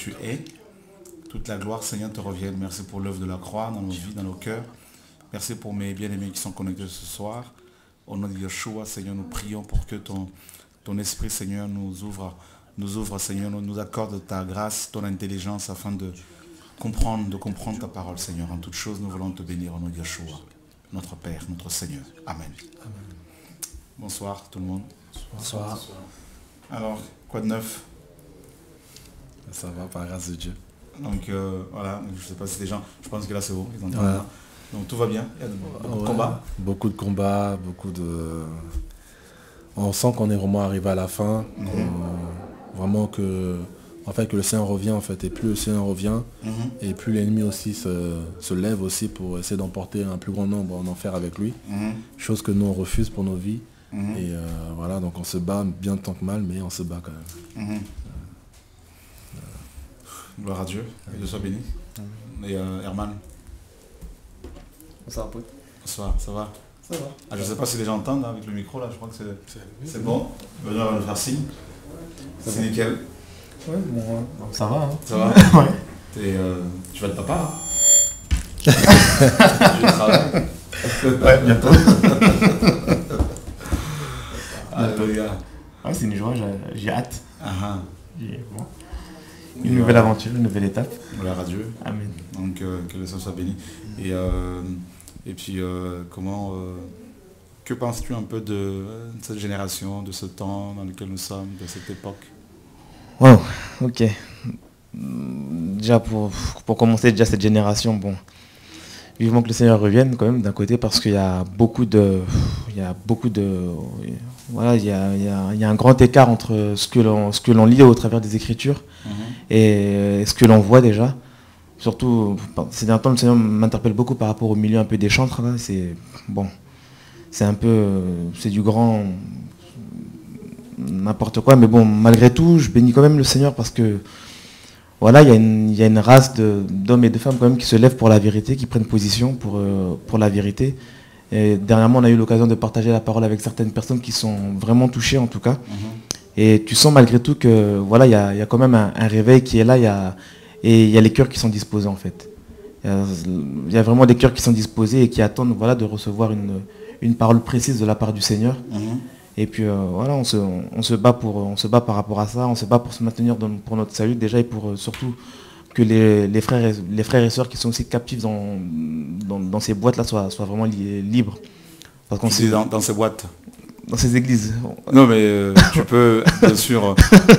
tu es. Toute la gloire, Seigneur, te revienne. Merci pour l'œuvre de la croix dans nos vies, dans nos cœurs. Merci pour mes bien-aimés qui sont connectés ce soir. Au nom de Yeshua, Seigneur, nous prions pour que ton, ton esprit, Seigneur, nous ouvre, nous ouvre, Seigneur, nous, accorde ta grâce, ton intelligence afin de comprendre, de comprendre ta parole, Seigneur. En toute chose, nous voulons te bénir au nom de Yeshua, notre Père, notre Seigneur. Amen. Bonsoir tout le monde. Bonsoir. Alors, quoi de neuf ça va par grâce de Dieu. Donc euh, voilà, je sais pas si les gens, je pense que là c'est bon, Donc tout va bien, il y a beaucoup de combats. Beaucoup de combats, beaucoup de... On sent qu'on est vraiment arrivé à la fin, mhm. vraiment que... En fait que le Seigneur revient en fait, et plus le Seigneur revient, mhm. et plus l'ennemi aussi se... lève aussi pour essayer d'emporter un plus grand nombre en enfer avec lui, mhm. chose que nous on refuse pour nos vies. Et euh, voilà, donc on se bat bien tant que mal, mais on se bat quand même. Gloire à Dieu, que Dieu soit béni. Et euh, Herman Bonsoir, pote. Bonsoir, ça va Ça va. Ah, je ne sais pas si les gens entendent hein, avec le micro, là, je crois que c'est bon. On va le faire signe. C'est nickel. Ouais, euh, bon, ça va. Hein. Ça va euh, tu vas de papa Je hein? Ouais, bientôt. ah, bientôt. c'est une joie, j'ai hâte. Ah, ah une nouvelle euh, aventure, une nouvelle étape. Voilà, radio Amen. Donc, euh, que le Seigneur soit béni. Et, euh, et puis, comment. que penses-tu un peu de cette génération, de ce temps dans lequel nous sommes, de cette époque Wow, ok. Déjà pour, commencer, déjà cette génération, bon, vivement que le Seigneur revienne quand même d'un côté parce qu'il y a beaucoup de, il y a beaucoup de, voilà, il y a, un grand écart entre ce que l'on, ce que l'on lit au travers des Écritures mhm et euh, ce que l'on voit déjà. Surtout, ces derniers temps, le Seigneur m'interpelle beaucoup par rapport au milieu un peu des chantres. C'est bon, c'est un peu, euh, c'est du grand n'importe quoi. Mais bon, malgré tout, je bénis quand même le Seigneur parce que voilà, il y, a une race d'hommes et de femmes quand même qui se lèvent pour la vérité, qui prennent position pour, euh, pour la vérité. Et dernièrement, on a eu l'occasion de partager la parole avec certaines personnes qui sont vraiment touchées en tout cas. Mhm. Et tu sens malgré tout que voilà, il y a, quand même un, réveil qui est là, y a, et il y a les cœurs qui sont disposés en fait. Il y, a vraiment des cœurs qui sont disposés et qui attendent voilà, de recevoir une, une parole précise de la part du Seigneur. Mhm. Et puis euh, voilà, on se, bat pour, on se bat par rapport à ça, on se bat pour se maintenir pour notre salut déjà et pour euh, surtout que les, frères, et, les frères et sœurs qui sont aussi captifs dans, dans, ces boîtes-là soient, soient, vraiment libres. Parce qu'on dans, dans ces boîtes dans ces églises. Non, mais euh, tu peux, bien sûr, euh,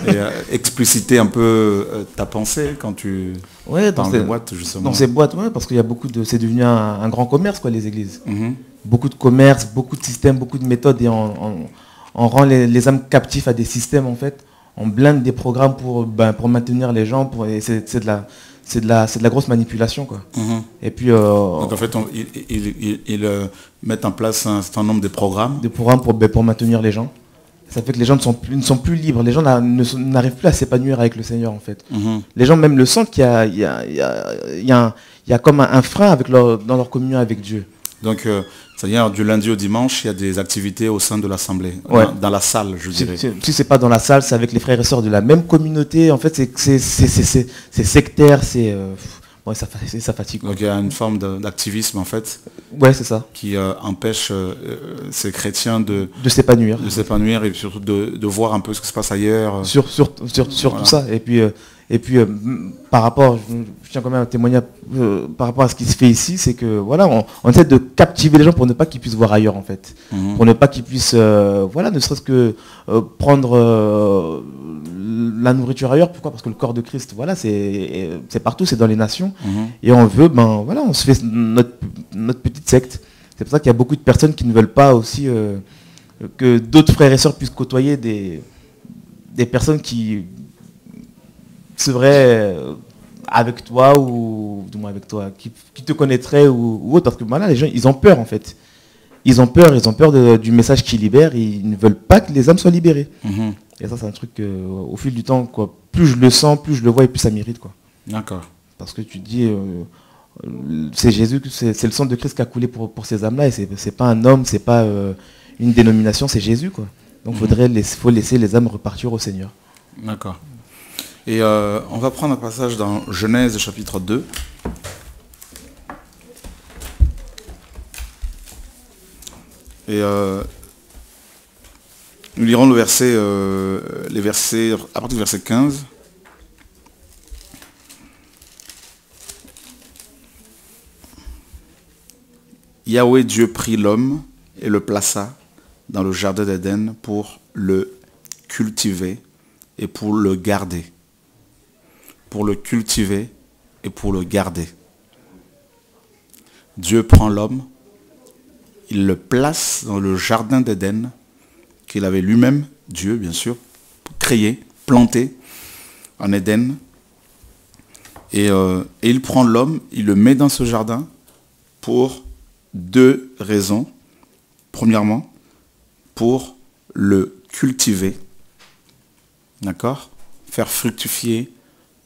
euh, expliciter un peu ta pensée quand tu ouais, dans ces, boîtes, justement. Dans ces boîtes, oui, parce qu'il y beaucoup de... C'est devenu un, grand commerce, quoi, les églises. Mhm. Beaucoup de commerce, beaucoup de systèmes, beaucoup de méthodes, et on, rend les, les, âmes captifs à des systèmes, en fait. On blinde des programmes pour, ben, pour maintenir les gens, pour, c'est de la c'est de la c'est de la grosse manipulation quoi. Mhm. Et puis euh, donc en fait ils, euh, mettent en place un certain nombre de programmes. Des programmes pour ben, pour maintenir les gens. Ça fait que les gens ne sont plus, ne sont plus libres. Les gens n'arrivent plus à s'épanouir avec le Seigneur en fait. Mhm. Les gens même le sentent qu'il y a il comme un, frein avec leur, dans leur communion avec Dieu. Donc euh, c'est-à-dire du lundi au dimanche, il y a des activités au sein de l'Assemblée, dans, la salle, je dirais. Si, ce c'est pas dans la salle, c'est avec les frères et sœurs de la même communauté. En fait, c'est sectaire, c'est... Euh, ça, ça, fatigue. Donc il y a une forme d'activisme, en fait. Ouais, c'est ça. Qui euh, empêche euh, ces chrétiens de... s'épanouir. De s'épanouir et surtout de, voir un peu ce qui se passe ailleurs. Sur, sur, sur, tout ça. Et puis et puis, euh, par rapport, je, tiens quand même à témoignage euh, par rapport à ce qui se fait ici, c'est que voilà, on, essaie de captiver les gens pour ne pas qu'ils puissent voir ailleurs en fait, mhm. pour ne pas qu'ils puissent, euh, voilà, ne serait-ce que prendre la nourriture ailleurs. Pourquoi Parce que le corps de Christ, voilà, c'est partout, c'est dans les nations, mhm. et on veut, ben voilà, on se fait notre, petite secte. C'est pour ça qu'il y a beaucoup de personnes qui ne veulent pas aussi que d'autres frères et sœurs puissent côtoyer des des personnes qui c'est vrai, euh, avec toi ou du moins avec toi, qui, te connaîtrait ou, autre, parce que là, les gens, ils ont peur en fait. Ils ont peur, ils ont peur du message qui libère, ils ne veulent pas que les âmes soient libérées. Mhm. Et ça, c'est un truc qu'au au fil du temps, quoi, plus je le sens, plus je le vois et plus ça quoi D'accord. Parce que tu dis, euh, c'est Jésus, c'est le sang de Christ qui a coulé pour, ces âmes-là, et c'est pas un homme, c'est pas euh, une dénomination, c'est Jésus. Quoi. Donc mhm. il faut laisser les âmes repartir au Seigneur. D'accord. Et euh, on va prendre un passage dans Genèse chapitre 2. Et euh, nous lirons le verset, euh, les versets, à partir du verset 15. Yahweh Dieu prit l'homme et le plaça dans le jardin d'Éden pour le cultiver et pour le garder pour le cultiver et pour le garder. Dieu prend l'homme, il le place dans le jardin d'Éden qu'il avait lui-même, Dieu bien sûr, créé, planté en Éden. Et, euh, et il prend l'homme, il le met dans ce jardin pour deux raisons. Premièrement, pour le cultiver, d'accord Faire fructifier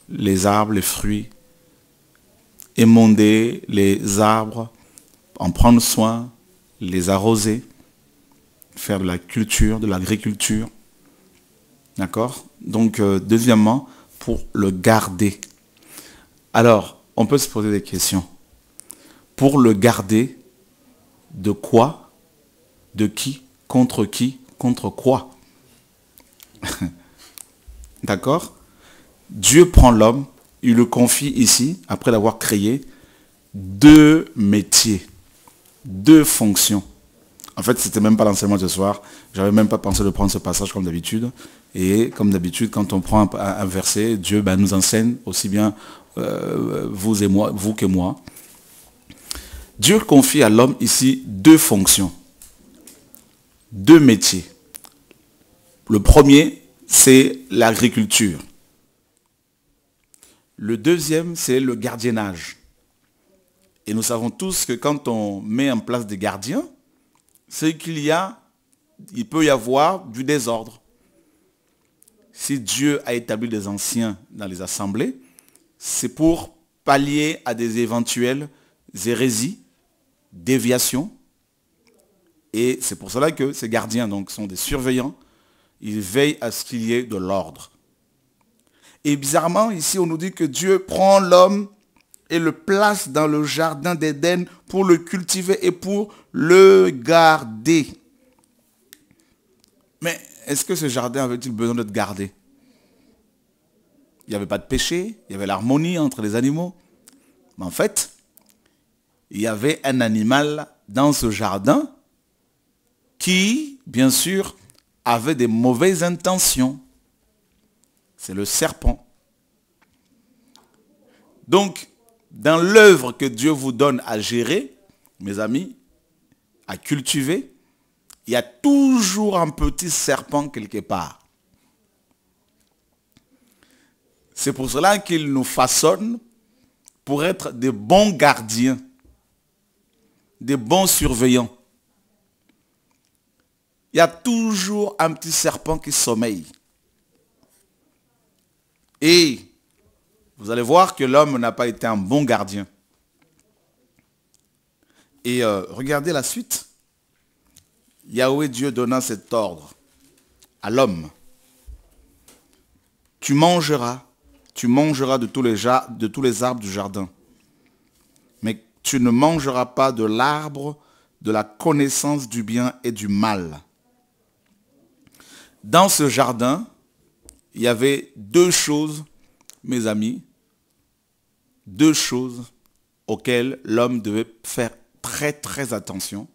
les arbres, les fruits, émonder les arbres, en prendre soin, les arroser, faire de la culture, de l'agriculture. D'accord Donc, euh, deuxièmement, pour le garder. Alors, on peut se poser des questions. Pour le garder, de quoi De qui Contre qui Contre quoi D'accord Dieu prend l'homme, il le confie ici, après l'avoir créé, deux métiers, deux fonctions. En fait, c'était même pas l'enseignement de ce soir. n'avais même pas pensé de prendre ce passage comme d'habitude. Et comme d'habitude, quand on prend un, verset, Dieu ben, nous enseigne aussi bien euh, vous et moi, vous que moi. Dieu confie à l'homme ici deux fonctions, deux métiers. Le premier, c'est l'agriculture. Le deuxième, c'est le gardiennage. Et nous savons tous que quand on met en place des gardiens, c'est qu'il y a, il peut y avoir du désordre. Si Dieu a établi des anciens dans les assemblées, c'est pour pallier à des éventuelles hérésies, déviations. Et c'est pour cela que ces gardiens donc, sont des surveillants. Ils veillent à ce qu'il y ait de l'ordre. Et bizarrement, ici, on nous dit que Dieu prend l'homme et le place dans le jardin d'Éden pour le cultiver et pour le garder. Mais est-ce que ce jardin avait-il besoin d'être gardé Il n'y avait pas de péché, il y avait l'harmonie entre les animaux. Mais en fait, il y avait un animal dans ce jardin qui, bien sûr, avait des mauvaises intentions c'est le serpent. Donc, dans l'œuvre que Dieu vous donne à gérer, mes amis, à cultiver, il y a toujours un petit serpent quelque part. C'est pour cela qu'il nous façonne pour être des bons gardiens, des bons surveillants. Il y a toujours un petit serpent qui sommeille. Et vous allez voir que l'homme n'a pas été un bon gardien. Et euh, regardez la suite. Yahweh Dieu donna cet ordre à l'homme. Tu mangeras, tu mangeras de tous, les de tous les arbres du jardin, mais tu ne mangeras pas de l'arbre de la connaissance du bien et du mal. Dans ce jardin, il y avait deux choses, mes amis, deux choses auxquelles l'homme devait faire très très attention.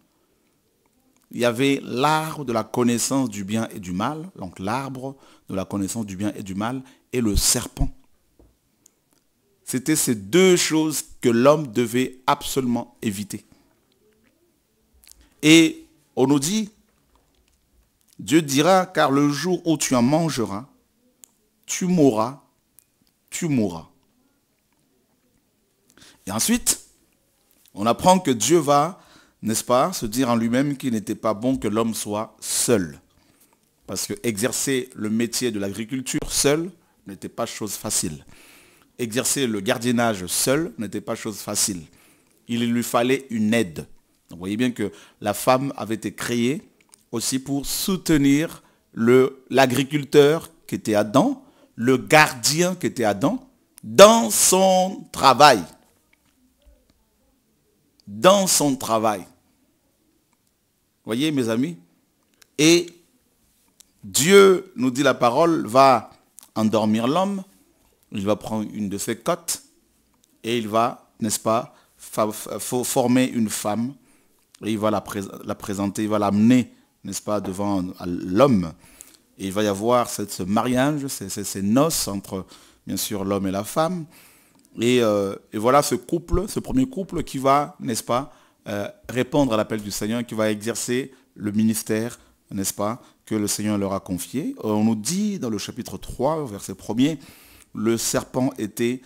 Il y avait l'arbre de la connaissance du bien et du mal, donc l'arbre de la connaissance du bien et du mal, et le serpent. C'était ces deux choses que l'homme devait absolument éviter. Et on nous dit, Dieu dira, car le jour où tu en mangeras, tu mourras, tu mourras. Et ensuite, on apprend que Dieu va, n'est-ce pas, se dire en lui-même qu'il n'était pas bon que l'homme soit seul. Parce que exercer le métier de l'agriculture seul n'était pas chose facile. Exercer le gardiennage seul n'était pas chose facile. Il lui fallait une aide. vous voyez bien que la femme avait été créée aussi pour soutenir l'agriculteur qui était Adam le gardien qui était Adam, dans son travail. Dans son travail. Voyez, mes amis Et Dieu, nous dit la parole, va endormir l'homme. Il va prendre une de ses côtes et il va, n'est-ce pas, former une femme et il va la présenter, il va l'amener, n'est-ce pas, devant l'homme. Et il va y avoir ce mariage, ces, noces entre, bien sûr, l'homme et la femme. Euh, et, voilà ce couple, ce premier couple qui va, n'est-ce pas, euh, répondre à l'appel du Seigneur, qui va exercer le ministère, n'est-ce pas, que le Seigneur leur a confié. Euh, on nous dit dans le chapitre 3, verset 1er, le serpent était,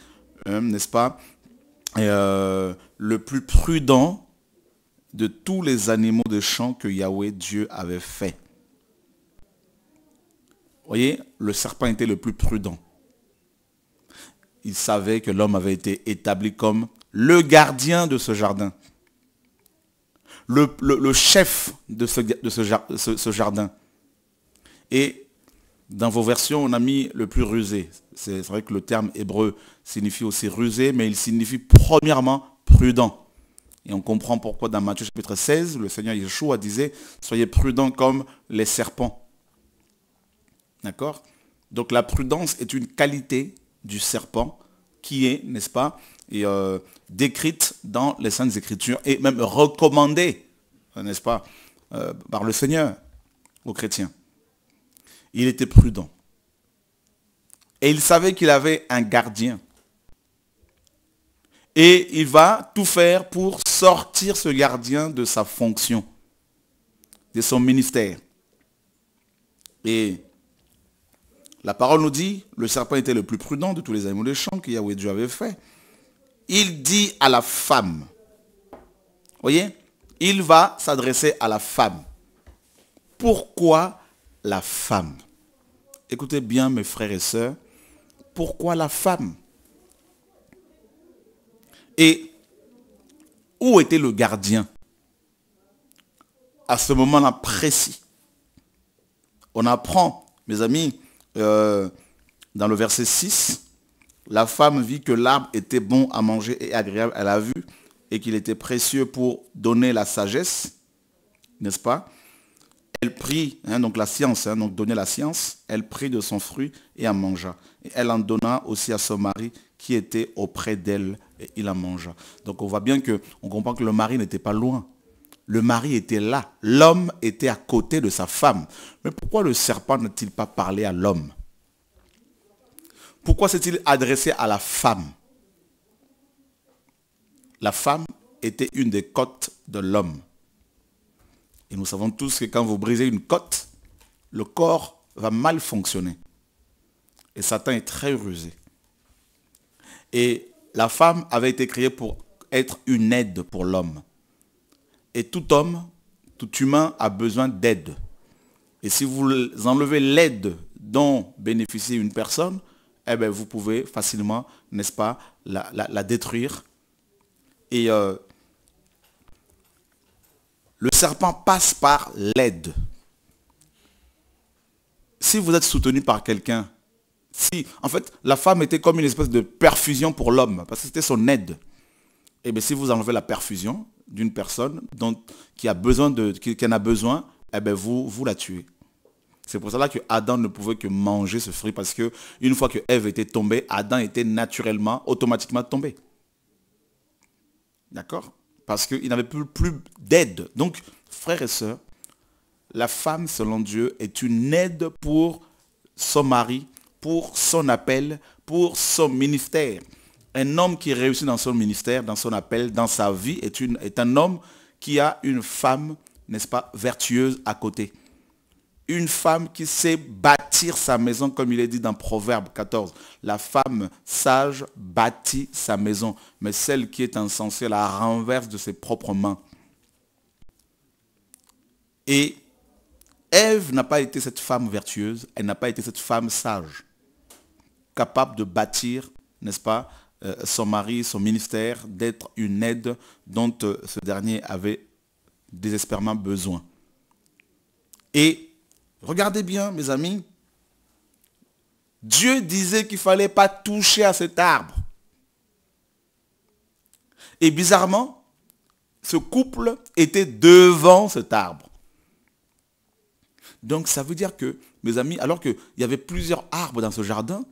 n'est-ce pas, le plus prudent de tous les animaux de champ que Yahweh Dieu avait fait voyez, le serpent était le plus prudent. Il savait que l'homme avait été établi comme le gardien de ce jardin, le, chef de, ce, ce, jardin. Et dans vos versions, on a mis le plus rusé. C'est vrai que le terme hébreu signifie aussi rusé, mais il signifie premièrement prudent. Et on comprend pourquoi dans Matthieu chapitre 16, le Seigneur Yeshua disait, soyez prudents comme les serpents. D'accord Donc la prudence est une qualité du serpent qui est, n'est-ce pas, euh, décrite dans les Saintes Écritures et même recommandée, euh, n'est-ce pas, euh, par le Seigneur aux chrétiens. Il était prudent. Et il savait qu'il avait un gardien. Et il va tout faire pour sortir ce gardien de sa fonction, de son ministère. Et la parole nous dit, le serpent était le plus prudent de tous les animaux des champs que Yahweh Dieu avait fait. Il dit à la femme, voyez, il va s'adresser à la femme. Pourquoi la femme Écoutez bien mes frères et sœurs, pourquoi la femme Et où était le gardien à ce moment-là précis On apprend, mes amis, euh, dans le verset 6, la femme vit que l'arbre était bon à manger et agréable elle a vu, et qu'il était précieux pour donner la sagesse, n'est-ce pas Elle prit, hein, donc la science, hein, donc donner la science, elle prit de son fruit et en mangea. Et elle en donna aussi à son mari qui était auprès d'elle et il en mangea. Donc on voit bien qu'on comprend que le mari n'était pas loin. Le mari était là, l'homme était à côté de sa femme. Mais pourquoi le serpent n'a-t-il pas parlé à l'homme Pourquoi s'est-il adressé à la femme La femme était une des côtes de l'homme. Et nous savons tous que quand vous brisez une côte, le corps va mal fonctionner. Et Satan est très rusé. Et la femme avait été créée pour être une aide pour l'homme. Et tout homme, tout humain a besoin d'aide. Et si vous enlevez l'aide dont bénéficie une personne, eh bien, vous pouvez facilement, n'est-ce pas, la, détruire. Et euh, le serpent passe par l'aide. Si vous êtes soutenu par quelqu'un, si, en fait, la femme était comme une espèce de perfusion pour l'homme, parce que c'était son aide. Et eh bien, si vous enlevez la perfusion d'une personne qui, a besoin de, qui, en a besoin, eh vous, vous la tuez. C'est pour cela que Adam ne pouvait que manger ce fruit parce que une fois que Ève était tombée, Adam était naturellement, automatiquement tombé. D'accord Parce qu'il n'avait plus, plus d'aide. Donc, frères et sœurs, la femme, selon Dieu, est une aide pour son mari, pour son appel, pour son ministère un homme qui réussit dans son ministère, dans son appel, dans sa vie, est, un homme qui a une femme, n'est-ce pas, vertueuse à côté. Une femme qui sait bâtir sa maison, comme il est dit dans Proverbe 14. La femme sage bâtit sa maison, mais celle qui est insensée la renverse de ses propres mains. Et Ève n'a pas été cette femme vertueuse, elle n'a pas été cette femme sage, capable de bâtir, n'est-ce pas, euh, son mari, son ministère, d'être une aide dont euh, ce dernier avait désespérément besoin. Et regardez bien, mes amis, Dieu disait qu'il ne fallait pas toucher à cet arbre. Et bizarrement, ce couple était devant cet arbre. Donc ça veut dire que, mes amis, alors qu'il y avait plusieurs arbres dans ce jardin,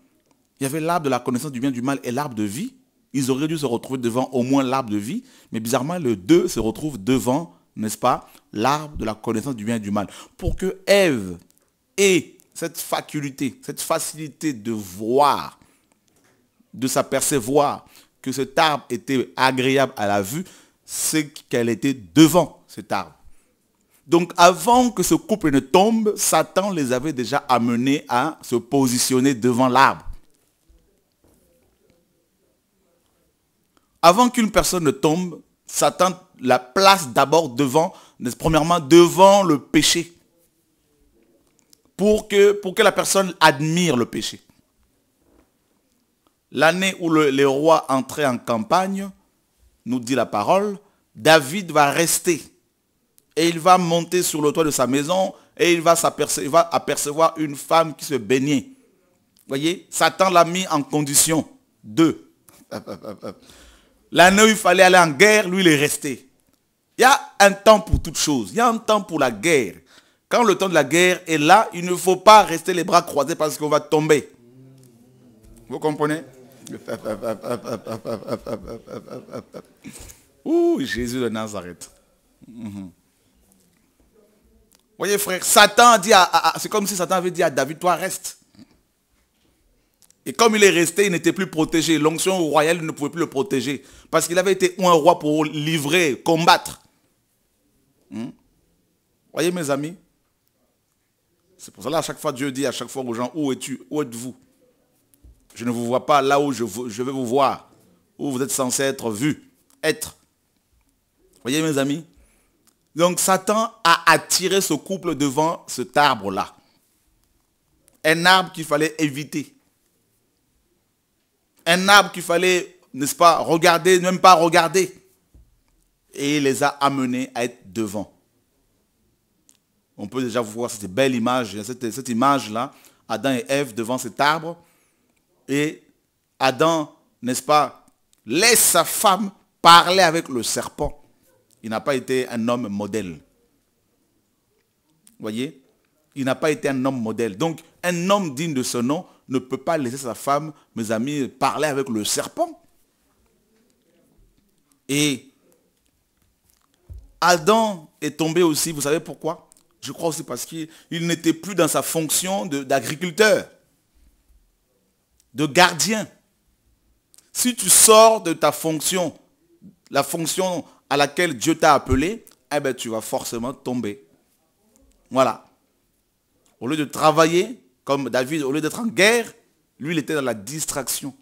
il y avait l'arbre de la connaissance du bien et du mal et l'arbre de vie. Ils auraient dû se retrouver devant au moins l'arbre de vie. Mais bizarrement, le 2 se retrouve devant, n'est-ce pas, l'arbre de la connaissance du bien et du mal. Pour que Ève ait cette faculté, cette facilité de voir, de s'apercevoir que cet arbre était agréable à la vue, c'est qu'elle était devant cet arbre. Donc avant que ce couple ne tombe, Satan les avait déjà amenés à se positionner devant l'arbre. Avant qu'une personne ne tombe, Satan la place d'abord devant, premièrement devant le péché. Pour que, pour que la personne admire le péché. L'année où le, les rois entraient en campagne, nous dit la parole, David va rester. Et il va monter sur le toit de sa maison et il va, apercevoir une femme qui se baignait. Vous voyez, Satan l'a mis en condition. de... L'année il fallait aller en guerre, lui, il est resté. Il y a un temps pour toutes choses. Il y a un temps pour la guerre. Quand le temps de la guerre est là, il ne faut pas rester les bras croisés parce qu'on va tomber. Vous comprenez Ouh, Jésus de Nazareth. Mhm. Voyez frère, Satan dit c'est comme si Satan avait dit à David, toi reste. Et comme il est resté, il n'était plus protégé. L'onction royale ne pouvait plus le protéger. Parce qu'il avait été un roi pour livrer, combattre. Vous hmm? Voyez mes amis C'est pour cela à chaque fois Dieu dit à chaque fois aux gens, où es-tu Où êtes-vous Je ne vous vois pas là où je, vais vous voir. Où vous êtes censés être vu, être. Voyez mes amis Donc Satan a attiré ce couple devant cet arbre-là. Un arbre qu'il fallait éviter un arbre qu'il fallait, n'est-ce pas, regarder, même pas regarder. Et il les a amenés à être devant. On peut déjà voir cette belle image, cette, image-là, Adam et Ève devant cet arbre. Et Adam, n'est-ce pas, laisse sa femme parler avec le serpent. Il n'a pas été un homme modèle. Voyez Il n'a pas été un homme modèle. Donc, un homme digne de ce nom ne peut pas laisser sa femme, mes amis, parler avec le serpent. Et Adam est tombé aussi, vous savez pourquoi Je crois aussi parce qu'il n'était plus dans sa fonction d'agriculteur, de, gardien. Si tu sors de ta fonction, la fonction à laquelle Dieu t'a appelé, eh ben, tu vas forcément tomber. Voilà. Au lieu de travailler, comme David, au lieu d'être en guerre, lui, il était dans la distraction.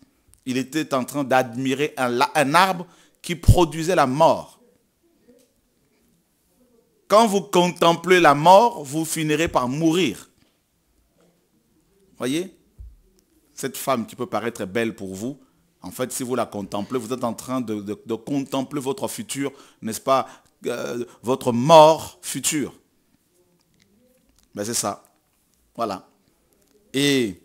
Il était en train d'admirer un, arbre qui produisait la mort. Quand vous contemplez la mort, vous finirez par mourir. Voyez Cette femme qui peut paraître belle pour vous, en fait, si vous la contemplez, vous êtes en train de, contempler votre futur, n'est-ce pas euh, Votre mort future. mais ben, c'est ça. Voilà. Et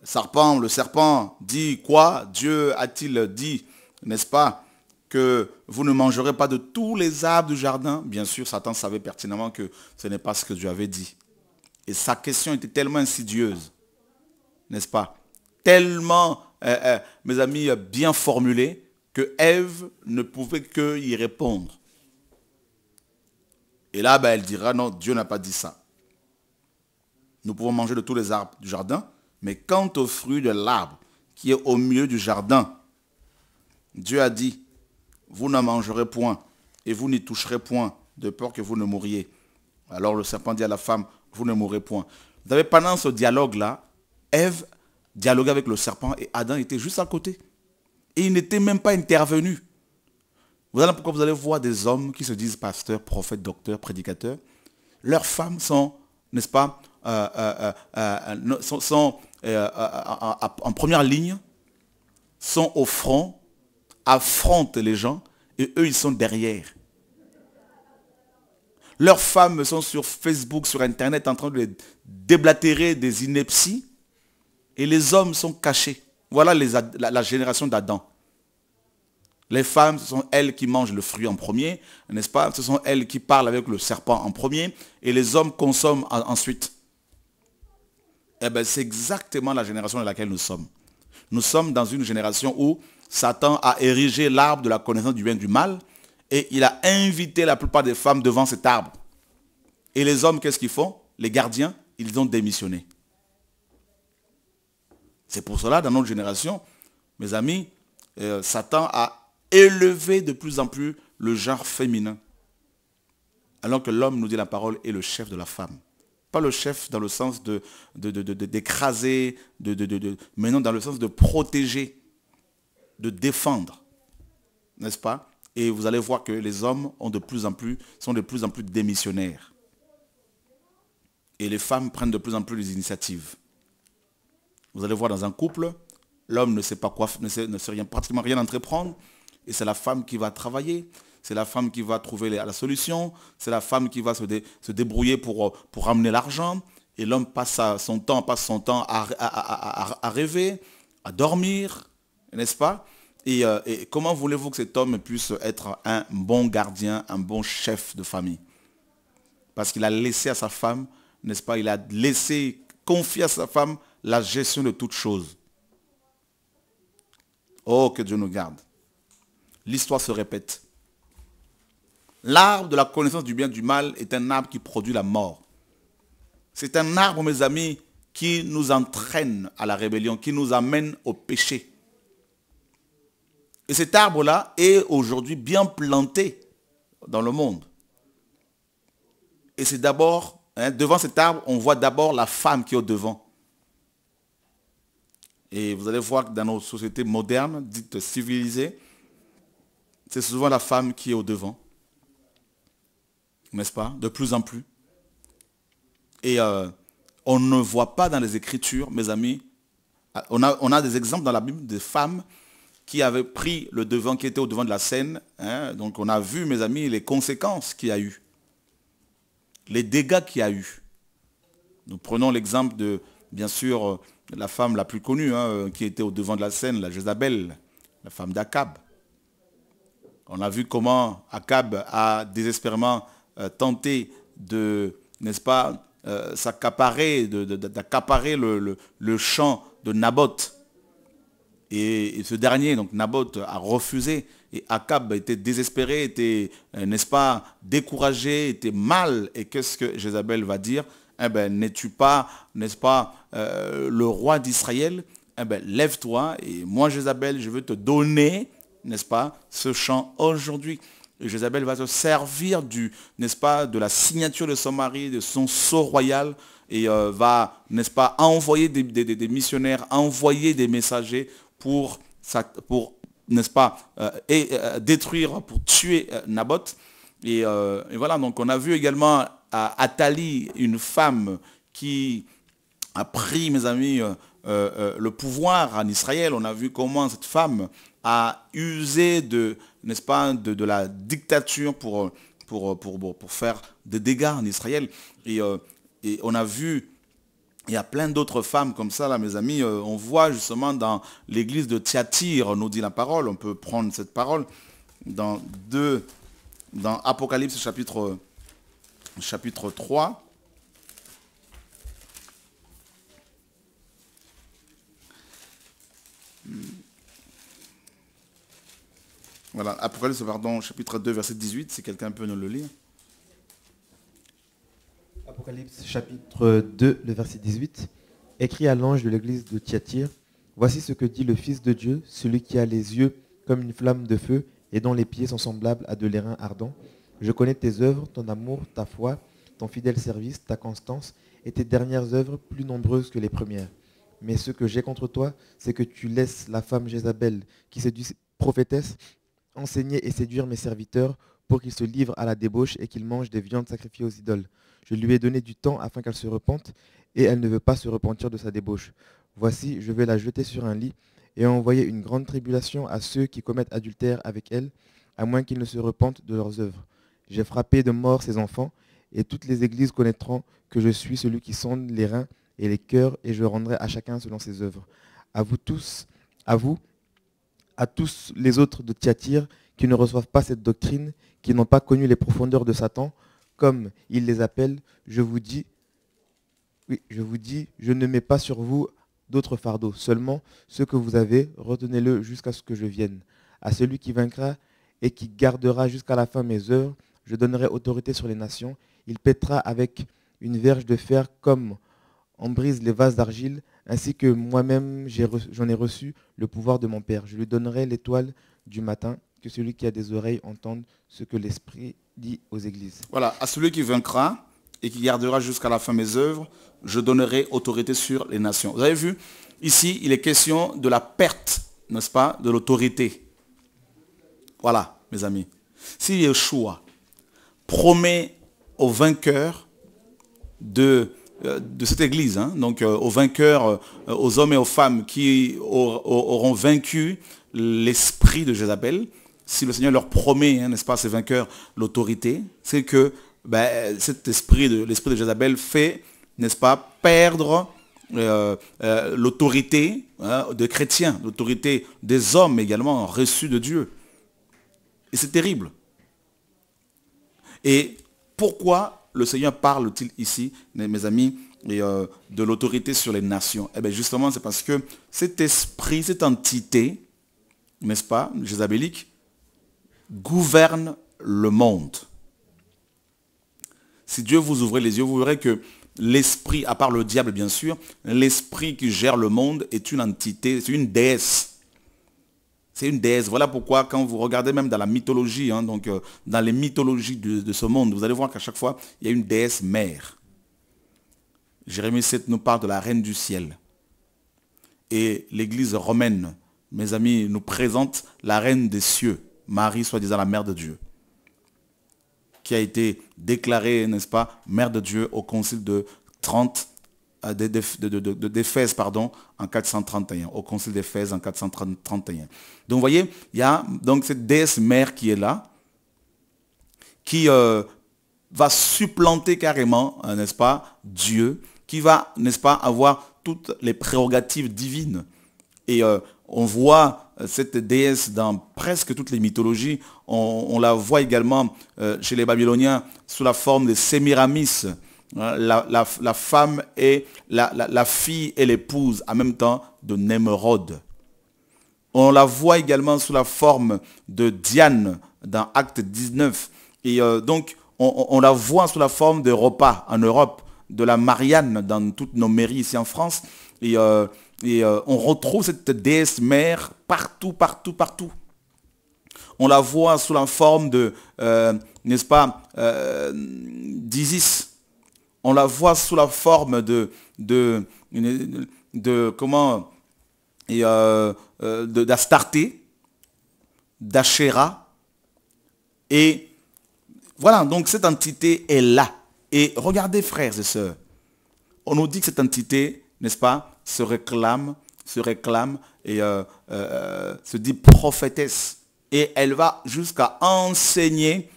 le serpent, le serpent dit quoi Dieu a-t-il dit, n'est-ce pas, que vous ne mangerez pas de tous les arbres du jardin Bien sûr, Satan savait pertinemment que ce n'est pas ce que Dieu avait dit. Et sa question était tellement insidieuse, n'est-ce pas Tellement, euh, euh, mes amis, bien formulée, que Ève ne pouvait que y répondre. Et là, ben, elle dira, non, Dieu n'a pas dit ça nous pouvons manger de tous les arbres du jardin, mais quant au fruit de l'arbre qui est au milieu du jardin, Dieu a dit, vous n'en mangerez point et vous n'y toucherez point, de peur que vous ne mouriez. Alors le serpent dit à la femme, vous ne mourrez point. Vous avez pendant ce dialogue-là, Ève dialogue avec le serpent et Adam était juste à côté. Et il n'était même pas intervenu. Vous allez pourquoi vous allez voir des hommes qui se disent pasteurs, prophètes, docteurs, prédicateurs. Leurs femmes sont, n'est-ce pas, sont, en première ligne, sont au front, affrontent les gens et eux, ils sont derrière. Leurs femmes sont sur Facebook, sur Internet, en train de les déblatérer des inepties. Et les hommes sont cachés. Voilà la, la, génération d'Adam. Les femmes, ce sont elles qui mangent le fruit en premier, n'est-ce pas Ce sont elles qui parlent avec le serpent en premier. Et les hommes consomment ensuite eh ben, c'est exactement la génération dans laquelle nous sommes. Nous sommes dans une génération où Satan a érigé l'arbre de la connaissance du bien et du mal et il a invité la plupart des femmes devant cet arbre. Et les hommes, qu'est-ce qu'ils font Les gardiens, ils ont démissionné. C'est pour cela, dans notre génération, mes amis, euh, Satan a élevé de plus en plus le genre féminin. Alors que l'homme, nous dit la parole, est le chef de la femme. Pas le chef dans le sens de, d'écraser, de, mais non dans le sens de protéger, de défendre. N'est-ce pas Et vous allez voir que les hommes sont de plus en plus démissionnaires. Et les femmes prennent de plus en plus les initiatives. Vous allez voir dans un couple, l'homme ne sait pas quoi, ne sait, ne sait rien, pratiquement rien entreprendre, et c'est la femme qui va travailler c'est la femme qui va trouver la solution, c'est la femme qui va se, se débrouiller pour, euh, pour ramener l'argent, et l'homme passe son temps, passe son temps à, rêver, à dormir, n'est-ce pas et, euh, et comment voulez-vous que cet homme puisse être un bon gardien, un bon chef de famille Parce qu'il a laissé à sa femme, n'est-ce pas Il a laissé, confié à sa femme la gestion de toutes choses. Oh, que Dieu nous garde. L'histoire se répète. L'arbre de la connaissance du bien et du mal est un arbre qui produit la mort. C'est un arbre, mes amis, qui nous entraîne à la rébellion, qui nous amène au péché. Et cet arbre-là est aujourd'hui bien planté dans le monde. Et c'est d'abord, hein, devant cet arbre, on voit d'abord la femme qui est au devant. Et vous allez voir que dans nos sociétés modernes, dites civilisées, c'est souvent la femme qui est au devant n'est-ce pas De plus en plus. Et euh, on ne voit pas dans les Écritures, mes amis, euh, on a, on a, des exemples dans la Bible de femmes qui avaient pris le devant, qui étaient au devant de la scène. Hein. donc on a vu, mes amis, les conséquences qu'il y a eu, les dégâts qu'il y a eu. Nous prenons l'exemple de, bien sûr, euh, la femme la plus connue, hein, qui était au devant de la scène, la Jézabel, la femme d'Akab. On a vu comment Akab a désespérément euh, tenter de, n'est-ce pas, euh, s'accaparer, d'accaparer le, le, champ de Naboth. Et, ce dernier, donc Naboth, a refusé. Et Akab était désespéré, était, euh, n'est-ce pas, découragé, était mal. Et qu'est-ce que Jézabel va dire Eh bien, n'es-tu pas, n'est-ce pas, le roi d'Israël eh ben, lève-toi et moi, Jézabel, je veux te donner, n'est-ce pas, ce chant aujourd'hui. Jézabel va se servir du, n'est-ce pas, de la signature de son mari, de son sceau royal, et euh, va, n'est-ce pas, envoyer des, missionnaires, envoyer des messagers pour, pour n'est-ce pas, euh, et, euh, détruire, pour tuer Naboth. Et, voilà, donc on a vu également à Athalie, une femme qui a pris, mes amis, le pouvoir en Israël. On a vu comment cette femme à user de, n'est-ce pas, de, la dictature pour, euh, pour, euh, pour, pour, faire des dégâts en Israël. Et, euh, et on a vu, il y a plein d'autres femmes comme ça, là, mes amis. on voit justement dans l'église de on nous dit la parole, on peut prendre cette parole dans, deux, dans Apocalypse chapitre, chapitre 3. Voilà, Apocalypse, pardon, chapitre 2, verset 18, si quelqu'un peut nous le lire. Apocalypse, chapitre 2, le verset 18. Écrit à l'ange de l'église de Thyatire, Voici ce que dit le Fils de Dieu, celui qui a les yeux comme une flamme de feu et dont les pieds sont semblables à de l'airain ardent. Je connais tes œuvres, ton amour, ta foi, ton fidèle service, ta constance et tes dernières œuvres plus nombreuses que les premières. Mais ce que j'ai contre toi, c'est que tu laisses la femme Jézabel, qui séduit prophétesse, enseigner et séduire mes serviteurs pour qu'ils se livrent à la débauche et qu'ils mangent des viandes sacrifiées aux idoles. Je lui ai donné du temps afin qu'elle se repente, et elle ne veut pas se repentir de sa débauche. Voici, je vais la jeter sur un lit et envoyer une grande tribulation à ceux qui commettent adultère avec elle, à moins qu'ils ne se repentent de leurs œuvres. J'ai frappé de mort ses enfants, et toutes les églises connaîtront que je suis celui qui sonde les reins et les cœurs, et je rendrai à chacun selon ses œuvres. À vous tous, à vous, à tous les autres de Tiatir qui ne reçoivent pas cette doctrine, qui n'ont pas connu les profondeurs de Satan, comme il les appelle, je vous dis, oui, je vous dis, je ne mets pas sur vous d'autres fardeaux, seulement ce que vous avez, retenez-le jusqu'à ce que je vienne. À celui qui vaincra et qui gardera jusqu'à la fin mes œuvres, je donnerai autorité sur les nations, il pètera avec une verge de fer comme on brise les vases d'argile, ainsi que moi-même j'en ai, reçu le pouvoir de mon Père. Je lui donnerai l'étoile du matin, que celui qui a des oreilles entende ce que l'Esprit dit aux églises. Voilà, à celui qui vaincra et qui gardera jusqu'à la fin mes œuvres, je donnerai autorité sur les nations. Vous avez vu, ici, il est question de la perte, n'est-ce pas, de l'autorité. Voilà, mes amis. Si Yeshua promet au vainqueur de euh, de cette Église, hein. donc euh, aux vainqueurs, euh, aux hommes et aux femmes qui auront vaincu l'esprit de Jézabel, si le Seigneur leur promet, hein, n'est-ce pas, ces vainqueurs, l'autorité, c'est que ben, cet esprit de l'esprit de Jézabel fait, n'est-ce pas, perdre l'autorité des hein, de chrétiens, l'autorité des hommes également reçus de Dieu. Et c'est terrible. Et pourquoi le Seigneur parle-t-il ici, mes amis, euh, de l'autorité sur les nations Eh bien justement, c'est parce que cet esprit, cette entité, n'est-ce pas, jésabélique, gouverne le monde. Si Dieu vous ouvre les yeux, vous verrez que l'esprit, à part le diable bien sûr, l'esprit qui gère le monde est une entité, c'est une déesse c'est une déesse. Voilà pourquoi quand vous regardez même dans la mythologie, hein, donc euh, dans les mythologies de, de, ce monde, vous allez voir qu'à chaque fois, il y a une déesse mère. Jérémie 7 nous parle de la reine du ciel. Et l'église romaine, mes amis, nous présente la reine des cieux, Marie, soi-disant la mère de Dieu, qui a été déclarée, n'est-ce pas, mère de Dieu au concile de 30 euh, d'Éphèse pardon, en 431, au concile d'Éphèse en 431. Donc vous voyez, il y a donc cette déesse mère qui est là, qui euh, va supplanter carrément, euh, n'est-ce pas, Dieu, qui va, n'est-ce pas, avoir toutes les prérogatives divines. Et on voit cette déesse dans presque toutes les mythologies. On, la voit également chez les Babyloniens sous la forme de Sémiramis, Hein, la, femme et la, fille et l'épouse en même temps de Némerode On la voit également sous la forme de Diane dans Acte 19. Et euh, donc, on, la voit sous la forme de repas en Europe, de la Marianne dans toutes nos mairies ici en France. Et, euh, euh, on retrouve cette déesse mère partout, partout, partout. On la voit sous la forme de, n'est-ce pas, d'Isis on la voit sous la forme de, de, comment euh, euh, d'Astarté, d'Achéra. Et voilà, donc cette entité est là. Et regardez, frères et sœurs, on nous dit que cette entité, n'est-ce pas, se réclame, se réclame et euh, se dit prophétesse. Et elle va jusqu'à enseigner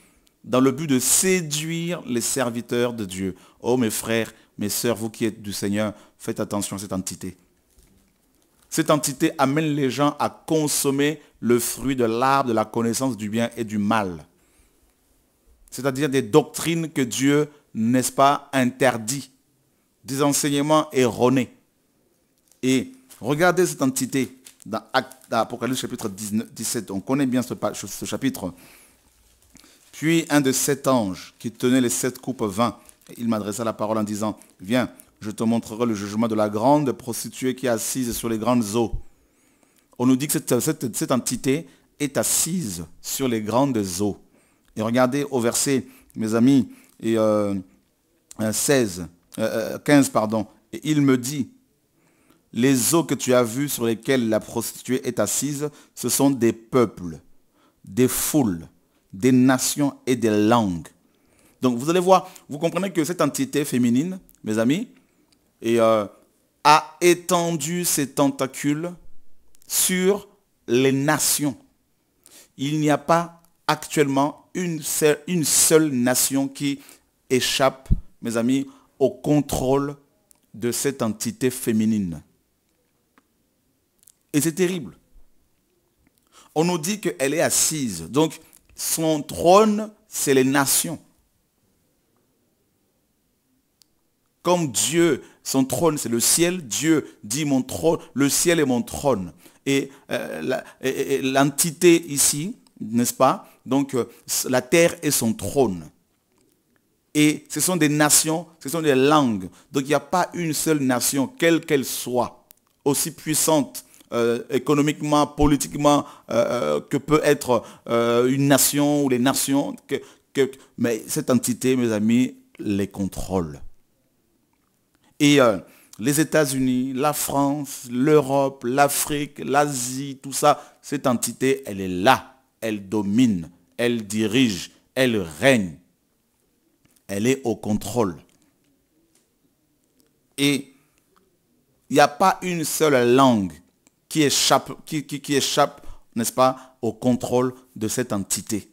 dans le but de séduire les serviteurs de Dieu. Oh mes frères, mes sœurs, vous qui êtes du Seigneur, faites attention à cette entité. Cette entité amène les gens à consommer le fruit de l'arbre de la connaissance du bien et du mal. C'est-à-dire des doctrines que Dieu, n'est-ce pas, interdit. Des enseignements erronés. Et regardez cette entité dans Apocalypse chapitre 17. On connaît bien ce chapitre. Puis un de sept anges qui tenait les sept coupes vint, il m'adressa la parole en disant, viens, je te montrerai le jugement de la grande prostituée qui est assise sur les grandes eaux. On nous dit que cette, entité est assise sur les grandes eaux. Et regardez au verset, mes amis, et 16, euh, 15, euh, euh, pardon, et il me dit, les eaux que tu as vues sur lesquelles la prostituée est assise, ce sont des peuples, des foules, des nations et des langues. Donc vous allez voir, vous comprenez que cette entité féminine, mes amis, euh, a étendu ses tentacules sur les nations. Il n'y a pas actuellement une seule, une seule nation qui échappe, mes amis, au contrôle de cette entité féminine. Et c'est terrible. On nous dit qu'elle est assise. Donc, son trône, c'est les nations. Comme Dieu, son trône, c'est le ciel, Dieu dit mon trône, le ciel est mon trône. Et euh, l'entité ici, n'est-ce pas Donc euh, la terre est son trône. Et ce sont des nations, ce sont des langues. Donc il n'y a pas une seule nation, quelle qu'elle soit, aussi puissante euh, économiquement, politiquement, euh, euh, que peut être une nation ou les nations. que, mais cette entité, mes amis, les contrôle. Et les États-Unis, la France, l'Europe, l'Afrique, l'Asie, tout ça, cette entité, elle est là. Elle domine, elle dirige, elle règne. Elle est au contrôle. Et il n'y a pas une seule langue qui échappe, qui, échappe n'est-ce pas, au contrôle de cette entité.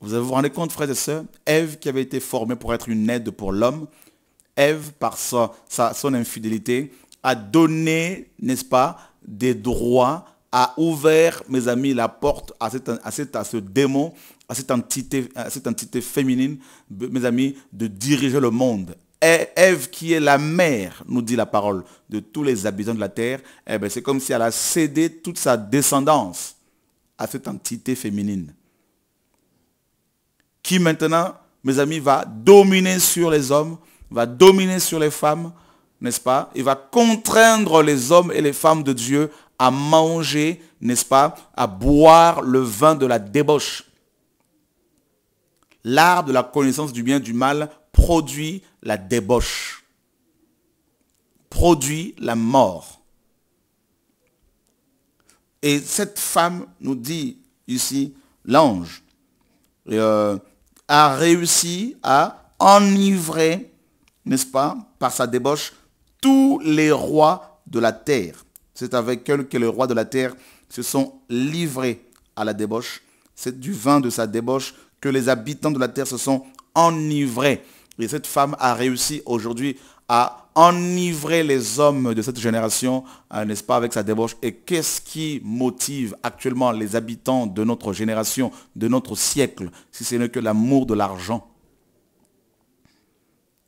Vous vous rendez compte, frères et sœurs, Ève qui avait été formée pour être une aide pour l'homme, Ève, par sa, son infidélité, a donné, n'est-ce pas, des droits, a ouvert, mes amis, la porte à, cette, à ce démon, à cette, entité, à cette entité féminine, mes amis, de diriger le monde. Ève qui est la mère, nous dit la parole, de tous les habitants de la terre, eh ben, c'est comme si elle a cédé toute sa descendance à cette entité féminine. Qui maintenant, mes amis, va dominer sur les hommes, va dominer sur les femmes, n'est-ce pas Il va contraindre les hommes et les femmes de Dieu à manger, n'est-ce pas À boire le vin de la débauche. L'art de la connaissance du bien et du mal produit la débauche, produit la mort. Et cette femme nous dit ici, l'ange euh, a réussi à enivrer, n'est-ce pas, par sa débauche, tous les rois de la terre. C'est avec elle que les rois de la terre se sont livrés à la débauche. C'est du vin de sa débauche que les habitants de la terre se sont enivrés. Et cette femme a réussi aujourd'hui à enivrer les hommes de cette génération, euh, n'est-ce pas, avec sa débauche. Et qu'est-ce qui motive actuellement les habitants de notre génération, de notre siècle, si ce n'est que l'amour de l'argent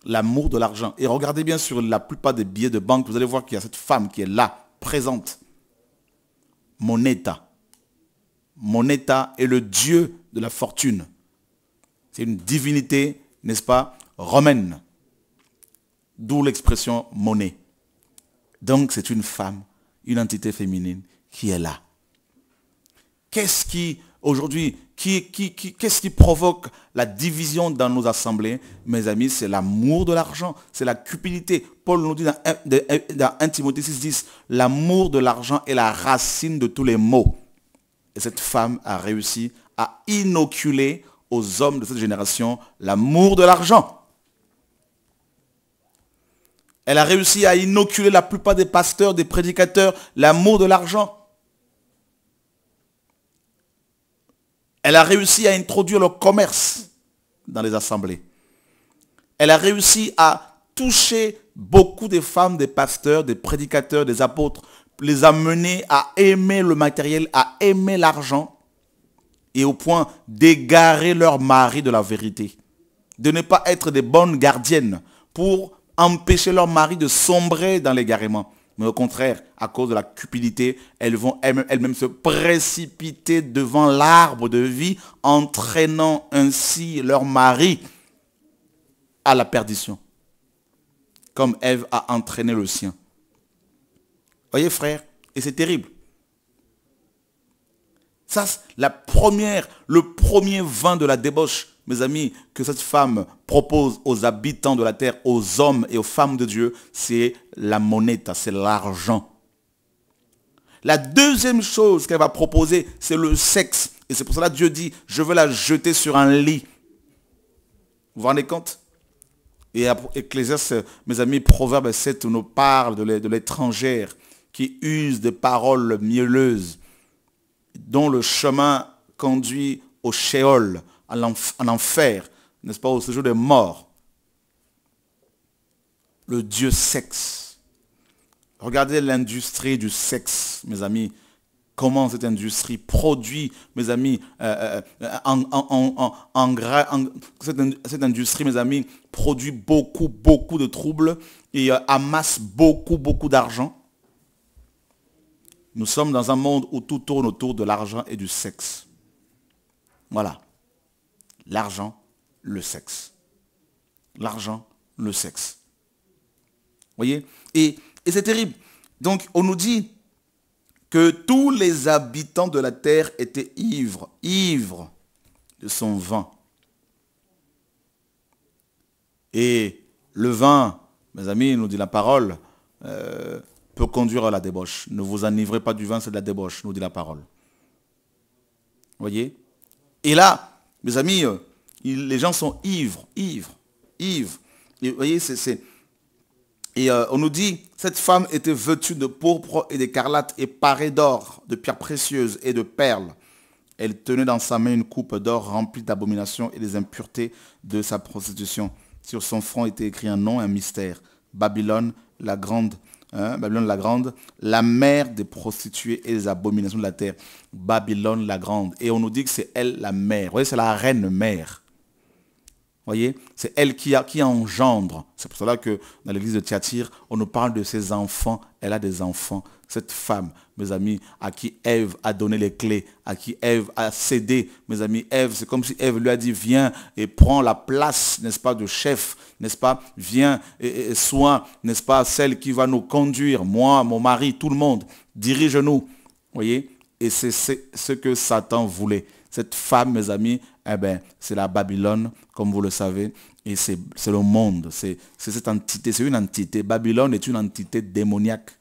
L'amour de l'argent. Et regardez bien sur la plupart des billets de banque, vous allez voir qu'il y a cette femme qui est là, présente. Moneta. Moneta est le dieu de la fortune. C'est une divinité, n'est-ce pas, romaine. D'où l'expression monnaie. Donc c'est une femme, une entité féminine qui est là. Qu'est-ce qui, aujourd'hui, qui, qui, qu'est-ce qui provoque la division dans nos assemblées Mes amis, c'est l'amour de l'argent, c'est la cupidité. Paul nous dit dans, 1 Timothée 10 l'amour de l'argent est la racine de tous les maux. Et cette femme a réussi à inoculer aux hommes de cette génération l'amour de l'argent. Elle a réussi à inoculer la plupart des pasteurs, des prédicateurs, l'amour de l'argent. Elle a réussi à introduire le commerce dans les assemblées. Elle a réussi à toucher beaucoup des femmes, des pasteurs, des prédicateurs, des apôtres, les amener à aimer le matériel, à aimer l'argent, et au point d'égarer leur mari de la vérité, de ne pas être des bonnes gardiennes pour empêcher leur mari de sombrer dans l'égarement. Mais au contraire, à cause de la cupidité, elles vont elles-mêmes se précipiter devant l'arbre de vie, entraînant ainsi leur mari à la perdition, comme Ève a entraîné le sien. Voyez frère, et c'est terrible. Ça, la première, le premier vin de la débauche, mes amis, que cette femme propose aux habitants de la terre, aux hommes et aux femmes de Dieu, c'est la monnaie, c'est l'argent. La deuxième chose qu'elle va proposer, c'est le sexe. Et c'est pour cela que Dieu dit, je veux la jeter sur un lit. Vous vous rendez compte Et Ecclésiaste, mes amis, Proverbe 7 nous parle de l'étrangère qui use des paroles mielleuses dont le chemin conduit au Sheol, à l'enfer, n'est-ce pas, au séjour des morts. Le dieu sexe. Regardez l'industrie du sexe, mes amis. Comment cette industrie produit, mes amis, euh, euh, en, en, cette, industrie, mes amis, produit beaucoup, beaucoup de troubles et euh, amasse beaucoup, beaucoup d'argent nous sommes dans un monde où tout tourne autour de l'argent et du sexe. Voilà. L'argent, le sexe. L'argent, le sexe. Vous voyez Et, c'est terrible. Donc on nous dit que tous les habitants de la terre étaient ivres, ivres de son vin. Et le vin, mes amis, nous dit la parole, euh, peut conduire à la débauche. Ne vous enivrez pas du vin, c'est de la débauche, nous dit la parole. Voyez Et là, mes amis, euh, les gens sont ivres, ivres, ivres. Et vous voyez, c'est... Et euh, on nous dit, cette femme était vêtue de pourpre et d'écarlate et parée d'or, de pierres précieuses et de perles. Elle tenait dans sa main une coupe d'or remplie d'abominations et des impuretés de sa prostitution. Sur son front était écrit un nom, un mystère. Babylone, la grande Hein, Babylone la Grande, la mère des prostituées et des abominations de la terre. Babylone la Grande. Et on nous dit que c'est elle la mère. Vous voyez, c'est la reine mère. Vous voyez, c'est elle qui, a, qui engendre. C'est pour cela que dans l'église de Thiatir, on nous parle de ses enfants. Elle a des enfants cette femme, mes amis, à qui Ève a donné les clés, à qui Ève a cédé, mes amis, Ève, c'est comme si Ève lui a dit, viens et prends la place, n'est-ce pas, de chef, n'est-ce pas, viens et, sois, n'est-ce pas, celle qui va nous conduire, moi, mon mari, tout le monde, dirige-nous, voyez, et c'est ce que Satan voulait. Cette femme, mes amis, eh ben, c'est la Babylone, comme vous le savez, et c'est le monde, c'est cette entité, c'est une entité. Babylone est une entité démoniaque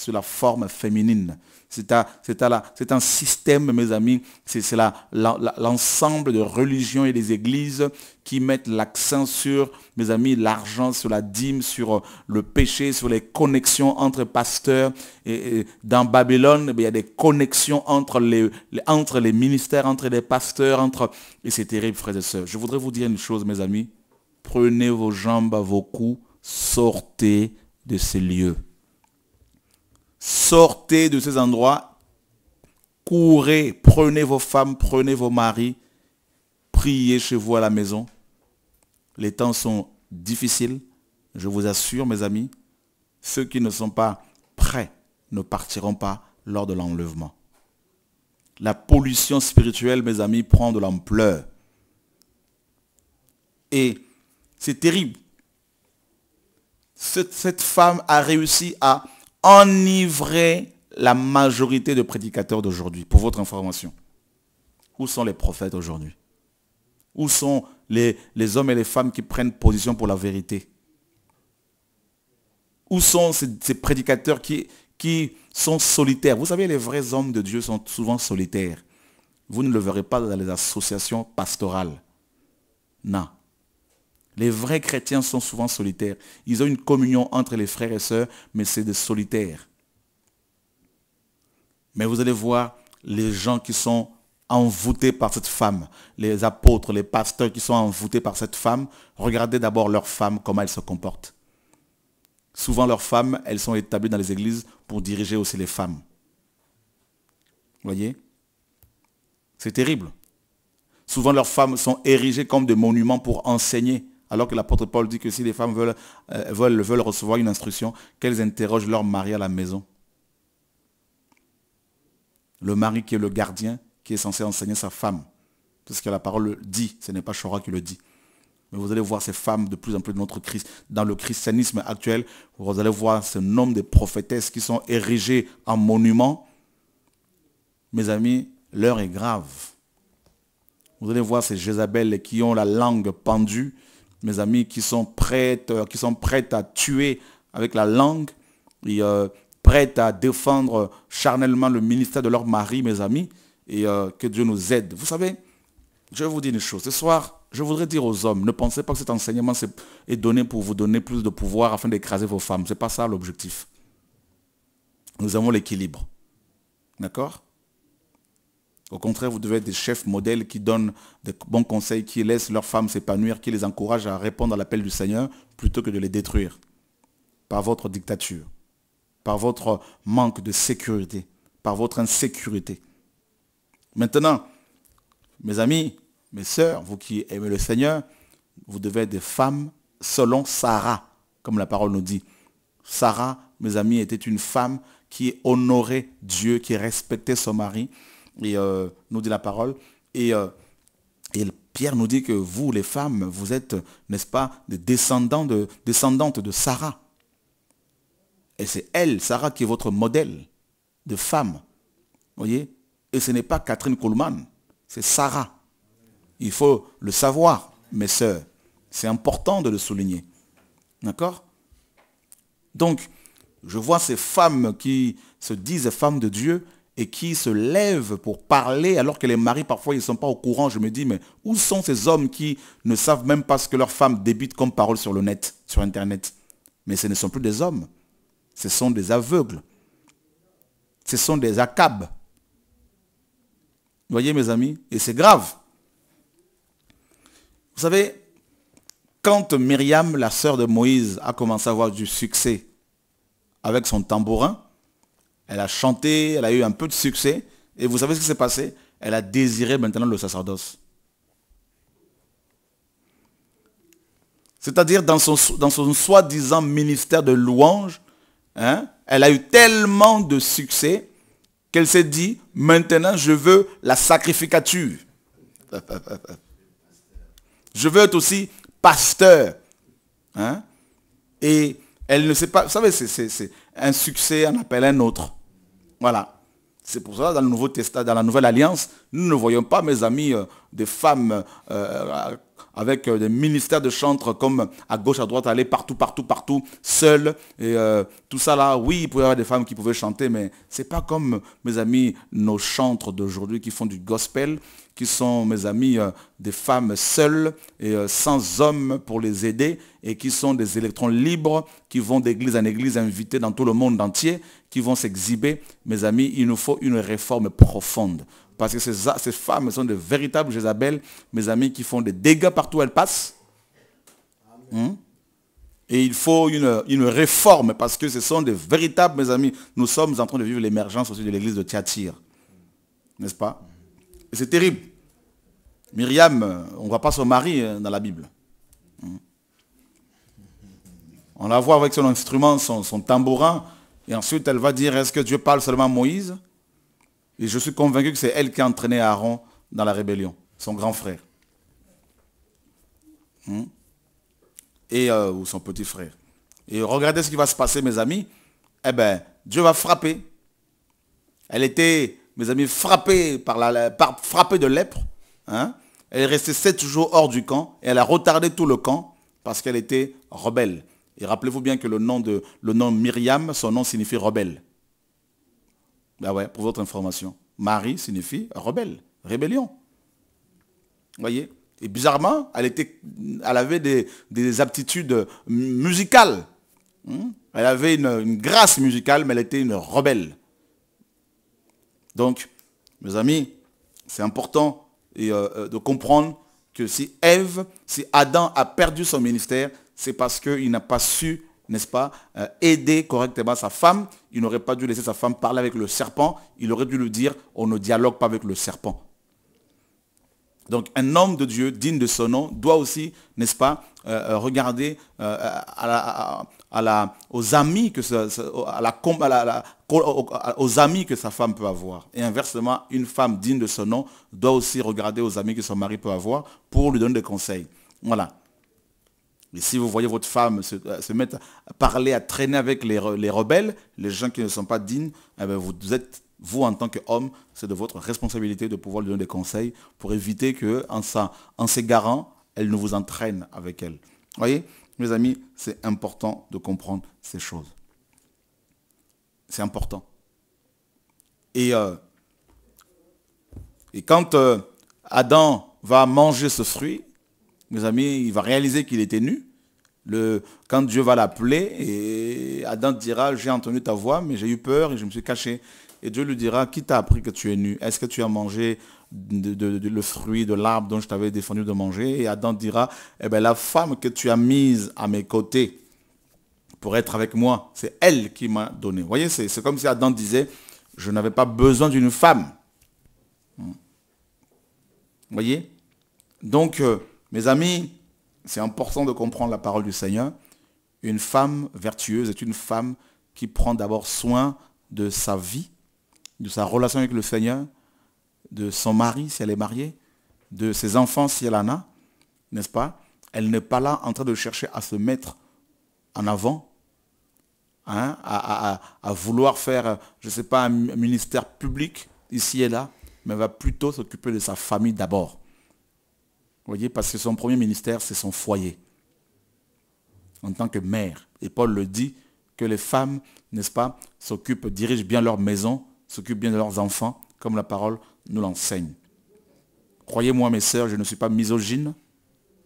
sur la forme féminine. C'est un système, mes amis, c'est l'ensemble de religions et des églises qui mettent l'accent sur, mes amis, l'argent, sur la dîme, sur euh, le péché, sur les connexions entre pasteurs. Et, dans Babylone, eh il y a des connexions entre les, entre les ministères, entre les pasteurs, entre... Et c'est terrible, frères et sœurs. Je voudrais vous dire une chose, mes amis. Prenez vos jambes à vos coups, sortez de ces lieux. Sortez de ces endroits, courez, prenez vos femmes, prenez vos maris, priez chez vous à la maison. Les temps sont difficiles, je vous assure mes amis, ceux qui ne sont pas prêts ne partiront pas lors de l'enlèvement. La pollution spirituelle, mes amis, prend de l'ampleur. Et c'est terrible. Cette, femme a réussi à enivrer la majorité de prédicateurs d'aujourd'hui, pour votre information. Où sont les prophètes aujourd'hui Où sont les, les, hommes et les femmes qui prennent position pour la vérité Où sont ces, ces prédicateurs qui, qui sont solitaires Vous savez, les vrais hommes de Dieu sont souvent solitaires. Vous ne le verrez pas dans les associations pastorales. Non. Les vrais chrétiens sont souvent solitaires. Ils ont une communion entre les frères et sœurs, mais c'est des solitaires. Mais vous allez voir les gens qui sont envoûtés par cette femme, les apôtres, les pasteurs qui sont envoûtés par cette femme, regardez d'abord leur femme, comment elle se comportent. Souvent leurs femmes, elles sont établies dans les églises pour diriger aussi les femmes. Vous voyez C'est terrible. Souvent leurs femmes sont érigées comme des monuments pour enseigner. Alors que l'apôtre Paul dit que si les femmes euh, veulent, veulent, recevoir une instruction, qu'elles interrogent leur mari à la maison. Le mari qui est le gardien, qui est censé enseigner sa femme. C'est ce que la parole dit, ce n'est pas Chora qui le dit. Mais vous allez voir ces femmes de plus en plus de notre Christ, dans le christianisme actuel, vous allez voir ce nombre de prophétesses qui sont érigées en monuments. Mes amis, l'heure est grave. Vous allez voir ces Jézabel qui ont la langue pendue, mes amis, qui sont prêtes, euh, qui sont prêtes à tuer avec la langue, et euh, à défendre charnellement le ministère de leur mari, mes amis, et euh, que Dieu nous aide. Vous savez, je vais vous dire une chose. Ce soir, je voudrais dire aux hommes, ne pensez pas que cet enseignement est donné pour vous donner plus de pouvoir afin d'écraser vos femmes. Ce n'est pas ça l'objectif. Nous avons l'équilibre. D'accord au contraire, vous devez être des chefs modèles qui donnent des bons conseils, qui laissent leurs femmes s'épanouir, qui les encouragent à répondre à l'appel du Seigneur plutôt que de les détruire par votre dictature, par votre manque de sécurité, par votre insécurité. Maintenant, mes amis, mes sœurs, vous qui aimez le Seigneur, vous devez être des femmes selon Sarah, comme la parole nous dit. Sarah, mes amis, était une femme qui honorait Dieu, qui respectait son mari, et euh, nous dit la parole. Et, euh, et, Pierre nous dit que vous, les femmes, vous êtes, n'est-ce pas, des descendants de, descendantes de Sarah. Et c'est elle, Sarah, qui est votre modèle de femme. voyez Et ce n'est pas Catherine Kuhlmann, c'est Sarah. Il faut le savoir, mes sœurs. C'est important de le souligner. D'accord Donc, je vois ces femmes qui se disent femmes de Dieu, et qui se lèvent pour parler alors que les maris parfois ils ne sont pas au courant. Je me dis mais où sont ces hommes qui ne savent même pas ce que leurs femmes débite comme parole sur le net, sur internet Mais ce ne sont plus des hommes, ce sont des aveugles, ce sont des acabes. Vous voyez mes amis Et c'est grave. Vous savez, quand Myriam, la sœur de Moïse, a commencé à avoir du succès avec son tambourin, elle a chanté, elle a eu un peu de succès. Et vous savez ce qui s'est passé Elle a désiré maintenant le sacerdoce. C'est-à-dire dans son, dans son soi-disant ministère de louange, hein, elle a eu tellement de succès qu'elle s'est dit, maintenant je veux la sacrificature. Je veux être aussi pasteur. Hein. Et elle ne sait pas, vous savez, c'est un succès, on appelle un autre. Voilà. C'est pour cela, dans le Nouveau Testament, dans la Nouvelle Alliance, nous ne voyons pas, mes amis, euh, des femmes euh, avec euh, des ministères de chantre comme à gauche, à droite, aller partout, partout, partout, seules. Et tout ça là, oui, il pouvait y avoir des femmes qui pouvaient chanter, mais ce n'est pas comme, mes amis, nos chantres d'aujourd'hui qui font du gospel, qui sont, mes amis, des femmes seules et sans hommes pour les aider, et qui sont des électrons libres, qui vont d'église en église invités dans tout le monde entier, qui vont s'exhiber. Mes amis, il nous faut une réforme profonde. Parce que ces, ces femmes sont de véritables Jézabel, mes amis, qui font des dégâts partout où elles passent. Hein? Et il faut une, réforme parce que ce sont de véritables, mes amis. Nous sommes en train de vivre l'émergence aussi de l'église de Tiatire, N'est-ce pas Et c'est terrible. Myriam, euh, on ne voit pas son mari euh, dans la Bible. Hein? On la voit avec son instrument, son tambourin. Et ensuite, elle va dire, est-ce que Dieu parle seulement à Moïse Et je suis convaincu que c'est elle qui a entraîné Aaron dans la rébellion, son grand frère. Hmm? Et, euh, ou son petit frère. Et regardez ce qui va se passer, mes amis. Eh bien, Dieu va frapper. Elle était, mes amis, frappée, par la, par, frappée de lèpre. Hein. Elle est restée sept jours hors du camp et elle a retardé tout le camp parce qu'elle était rebelle. Et rappelez-vous bien que le nom, de, le nom Myriam, son nom signifie rebelle. Ah ouais, pour votre information. Marie signifie rebelle, rébellion. Vous voyez Et bizarrement, elle, était, elle avait des, aptitudes musicales. Hmm? elle avait une, grâce musicale, mais elle était une rebelle. Donc, mes amis, c'est important euh, euh, de comprendre que si Ève, si Adam a perdu son ministère, c'est parce qu'il n'a pas su, n'est-ce pas, euh, aider correctement sa femme. Il n'aurait pas dû laisser sa femme parler avec le serpent. Il aurait dû lui dire, on ne dialogue pas avec le serpent. Donc un homme de Dieu, digne de son nom, doit aussi, n'est-ce pas, euh, euh, regarder aux, amis que aux amis que sa femme peut avoir. Et inversement, une femme digne de son nom doit aussi regarder aux amis que son mari peut avoir pour lui donner des conseils. Voilà. Mais si vous voyez votre femme se, euh, se mettre à parler, à traîner avec les, rebelles, les gens qui ne sont pas dignes, eh ben, vous êtes, vous en tant qu'homme, c'est de votre responsabilité de pouvoir lui donner des conseils pour éviter qu'en en, s'égarant, elle ne vous entraîne avec elle. Vous Voyez, mes amis, c'est important de comprendre ces choses. C'est important. Et, euh, et quand euh, Adam va manger ce fruit, mes amis, il va réaliser qu'il était nu. Le, quand Dieu va l'appeler, et Adam dira, j'ai entendu ta voix, mais j'ai eu peur et je me suis caché. Et Dieu lui dira, qui t'a appris que tu es nu Est-ce que tu as mangé le fruit de l'arbre dont je t'avais défendu de manger Et Adam dira, eh ben, la femme que tu as mise à mes côtés pour être avec moi, c'est elle qui m'a donné. Vous voyez, c'est comme si Adam disait, je n'avais pas besoin d'une femme. Vous voyez Donc, euh, mes amis, c'est important de comprendre la parole du Seigneur. Une femme vertueuse est une femme qui prend d'abord soin de sa vie, de sa relation avec le Seigneur, de son mari si elle est mariée, de ses enfants si elle en a, n'est-ce pas Elle n'est pas là en train de chercher à se mettre en avant, hein, à, à, vouloir faire, je ne sais pas, un ministère public ici et là, mais elle va plutôt s'occuper de sa famille d'abord. Vous voyez, parce que son premier ministère, c'est son foyer. En tant que mère. Et Paul le dit, que les femmes, n'est-ce pas, s'occupent, dirigent bien leur maison, s'occupent bien de leurs enfants, comme la parole nous l'enseigne. Croyez-moi, mes sœurs, je ne suis pas misogyne,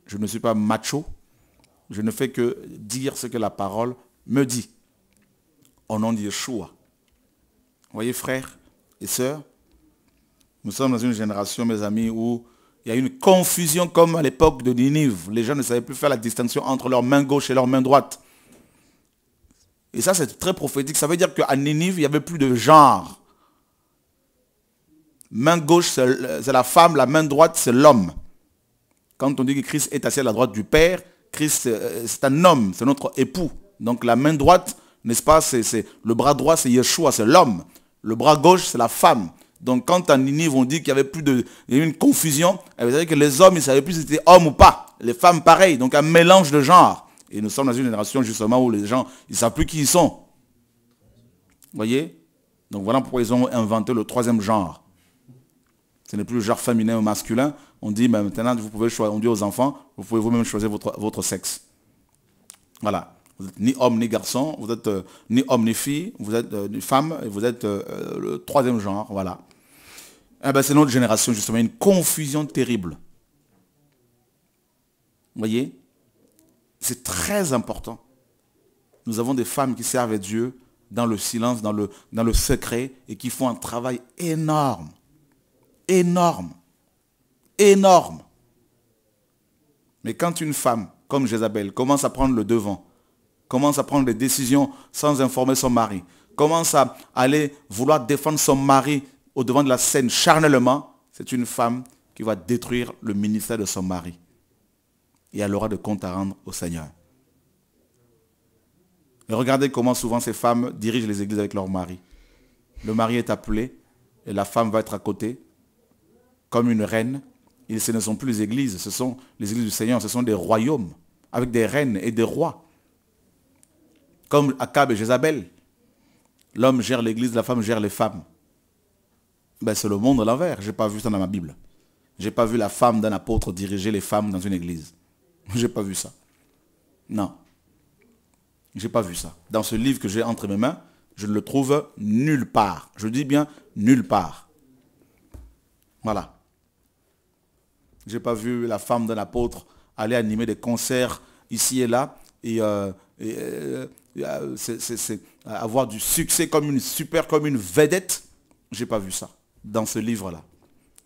je ne suis pas macho, je ne fais que dire ce que la parole me dit. Au nom de Yeshua. Voyez, frères et sœurs, nous sommes dans une génération, mes amis, où il y a une confusion comme à l'époque de Ninive. Les gens ne savaient plus faire la distinction entre leur main gauche et leur main droite. Et ça, c'est très prophétique. Ça veut dire qu'à Ninive, il n'y avait plus de genre. Main gauche, c'est la femme, la main droite, c'est l'homme. Quand on dit que Christ est assis à la droite du Père, Christ, euh, c'est un homme, c'est notre époux. Donc la main droite, n'est-ce pas, c'est le bras droit, c'est Yeshua, c'est l'homme. Le bras gauche, c'est la femme. Donc quand à Ninive, on dit qu'il y avait plus de... Il y avait une confusion, vous dire que les hommes, ils ne savaient plus si c'était homme ou pas. Les femmes, pareil. Donc un mélange de genres. Et nous sommes dans une génération justement où les gens, ils ne savent plus qui ils sont. Vous voyez Donc voilà pourquoi ils ont inventé le troisième genre. Ce n'est plus le genre féminin ou masculin. On dit maintenant, vous pouvez choisir, on dit aux enfants, vous pouvez vous-même choisir votre, sexe. Voilà. Vous n'êtes ni homme ni garçon, vous êtes euh, ni homme ni fille, vous êtes euh, femme, et vous êtes euh, le troisième genre, voilà. Ah bah, c'est notre génération, justement, une confusion terrible. Vous voyez C'est très important. Nous avons des femmes qui servent à Dieu dans le silence, dans le, dans le secret, et qui font un travail énorme. Énorme. Énorme. Mais quand une femme, comme Jézabel, commence à prendre le devant, commence à prendre des décisions sans informer son mari, commence à aller vouloir défendre son mari au devant de la scène charnellement, c'est une femme qui va détruire le ministère de son mari. Et elle aura de compte à rendre au Seigneur. regardez comment souvent ces femmes dirigent les églises avec leur mari. Le mari est appelé et la femme va être à côté, comme une reine. Et ce ne sont plus les églises, ce sont les églises du Seigneur, ce sont des royaumes, avec des reines et des rois. Comme Akab et Jézabel. L'homme gère l'église, la femme gère les femmes. Ben, c'est le monde à l'envers. Je n'ai pas vu ça dans ma Bible. Je n'ai pas vu la femme d'un apôtre diriger les femmes dans une église. Je n'ai pas vu ça. Non. Je n'ai pas vu ça. Dans ce livre que j'ai entre mes mains, je ne le trouve nulle part. Je dis bien nulle part. Voilà. Je n'ai pas vu la femme d'un apôtre aller animer des concerts ici et là et, euh, euh, euh, avoir du succès comme une super, comme une vedette. J'ai pas vu ça dans ce livre-là.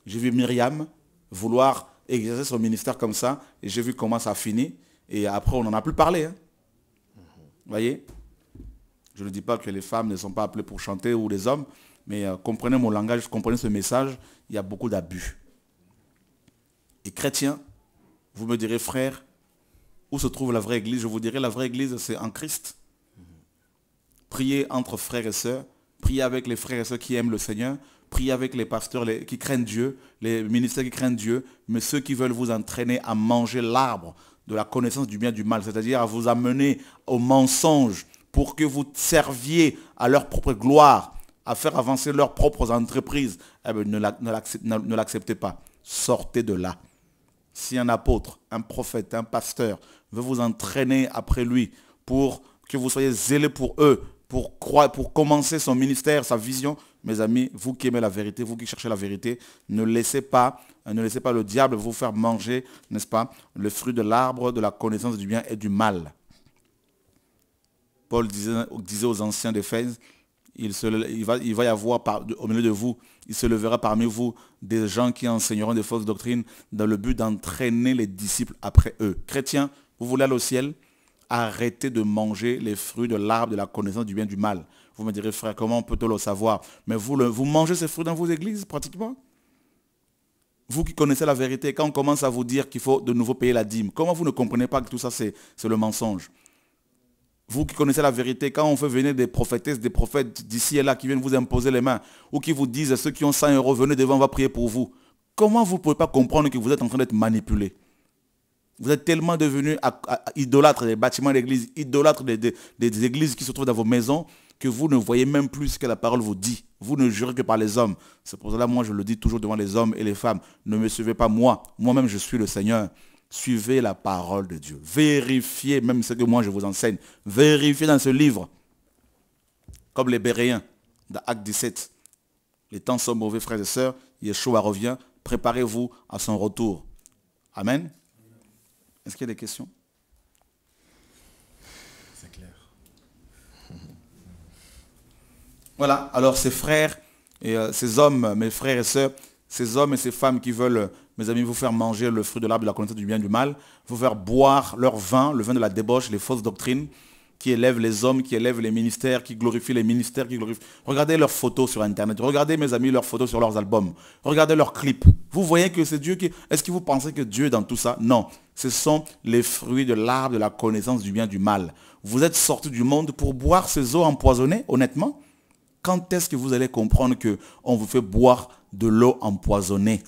J'ai vu Myriam vouloir exercer son ministère comme ça, et j'ai vu comment ça finit, et après on n'en a plus parlé. Vous hein. mhm. voyez Je ne dis pas que les femmes ne sont pas appelées pour chanter ou les hommes, mais euh, comprenez mon langage, comprenez ce message, il y a beaucoup d'abus. Et chrétiens, vous me direz, frère, où se trouve la vraie église Je vous dirai, la vraie église, c'est en Christ. Mhm. Priez entre frères et sœurs, priez avec les frères et sœurs qui aiment le Seigneur, Priez avec les pasteurs les, qui craignent Dieu, les ministères qui craignent Dieu, mais ceux qui veulent vous entraîner à manger l'arbre de la connaissance du bien et du mal, c'est-à-dire à vous amener au mensonge pour que vous serviez à leur propre gloire, à faire avancer leurs propres entreprises, eh ne l'acceptez pas. Sortez de là. Si un apôtre, un prophète, un pasteur veut vous entraîner après lui pour que vous soyez zélé pour eux, pour, croire, pour commencer son ministère, sa vision, mes amis, vous qui aimez la vérité, vous qui cherchez la vérité, ne laissez pas, euh, ne laissez pas le diable vous faire manger, n'est-ce pas, le fruit de l'arbre de la connaissance du bien et du mal. Paul disait, aux anciens d'Éphèse, il, va, y avoir au milieu de vous, il se levera parmi vous des gens qui enseigneront des fausses doctrines dans le but d'entraîner les disciples après eux. Chrétiens, vous voulez aller au ciel Arrêtez de manger les fruits de l'arbre de la connaissance du bien et du mal. Vous me direz, frère, comment on peut-on le savoir Mais vous, vous mangez ces fruits dans vos églises, pratiquement vous qui connaissez la vérité, quand on commence à vous dire qu'il faut de nouveau payer la dîme, comment vous ne comprenez pas que tout ça, c'est le mensonge Vous qui connaissez la vérité, quand on fait venir des prophétesses, des prophètes d'ici et là qui viennent vous imposer les mains, ou qui vous disent, ceux qui ont 100 euros, venez devant, on va prier pour vous. Comment vous ne pouvez pas comprendre que vous êtes en train d'être manipulé Vous êtes tellement devenu idolâtre des bâtiments d'église, idolâtre des églises qui se trouvent dans vos maisons, que vous ne voyez même plus ce que la parole vous dit. Vous ne jurez que par les hommes. C'est pour cela, moi, je le dis toujours devant les hommes et les femmes. Ne me suivez pas moi. Moi-même, je suis le Seigneur. Suivez la parole de Dieu. Vérifiez même ce que moi, je vous enseigne. Vérifiez dans ce livre. Comme les Béréens, dans Acte 17. Les temps sont mauvais, frères et sœurs. Yeshua revient. Préparez-vous à son retour. Amen. Est-ce qu'il y a des questions Voilà, alors ces frères et euh, ces hommes, mes frères et sœurs, ces hommes et ces femmes qui veulent, euh, mes amis, vous faire manger le fruit de l'arbre de la connaissance du bien du mal, vous faire boire leur vin, le vin de la débauche, les fausses doctrines, qui élèvent les hommes, qui élèvent les ministères, qui glorifient les ministères, qui glorifient. Regardez leurs photos sur Internet. Regardez, mes amis, leurs photos sur leurs albums. Regardez leurs clips. Vous voyez que c'est Dieu qui... Est-ce que vous pensez que Dieu est dans tout ça Non. Ce sont les fruits de l'arbre de la connaissance du bien et du mal. Vous êtes sortis du monde pour boire ces eaux empoisonnées, honnêtement quand est-ce que vous allez comprendre que on vous fait boire de l'eau empoisonnée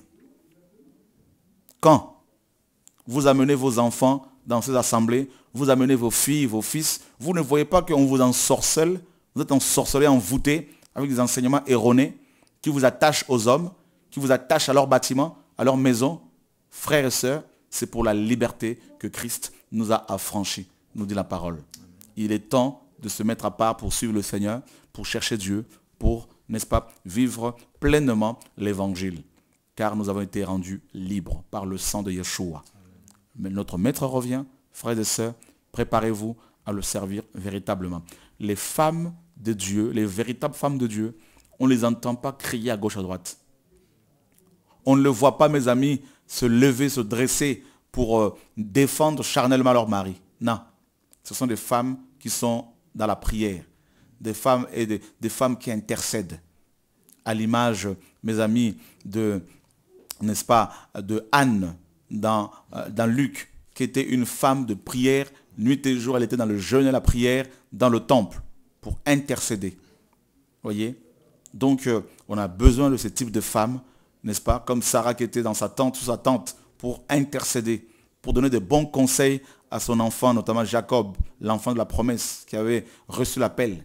Quand vous amenez vos enfants dans ces assemblées, vous amenez vos filles, vos fils, vous ne voyez pas qu'on vous ensorcelle, vous êtes ensorcelés, envoûtés avec des enseignements erronés qui vous attachent aux hommes, qui vous attachent à leur bâtiment, à leur maison. Frères et sœurs, c'est pour la liberté que Christ nous a affranchis, nous dit la parole. Il est temps de se mettre à part pour suivre le Seigneur, pour chercher Dieu, pour, n'est-ce pas, vivre pleinement l'évangile. Car nous avons été rendus libres par le sang de Yeshua. Mais notre maître revient, frères et sœurs, préparez-vous à le servir véritablement. Les femmes de Dieu, les véritables femmes de Dieu, on ne les entend pas crier à gauche, à droite. On ne le voit pas, mes amis, se lever, se dresser pour euh, défendre charnellement leur mari. Non. Ce sont des femmes qui sont dans la prière, des femmes et des, femmes qui intercèdent. À l'image, mes amis, de, n'est-ce pas, de Anne dans, euh, dans Luc, qui était une femme de prière, nuit et jour, elle était dans le jeûne et la prière, dans le temple, pour intercéder. Voyez Donc, euh, on a besoin de ce type de femme, n'est-ce pas, comme Sarah qui était dans sa tente, sous sa tente, pour intercéder, pour donner des bons conseils à son enfant, notamment Jacob, l'enfant de la promesse, qui avait reçu l'appel.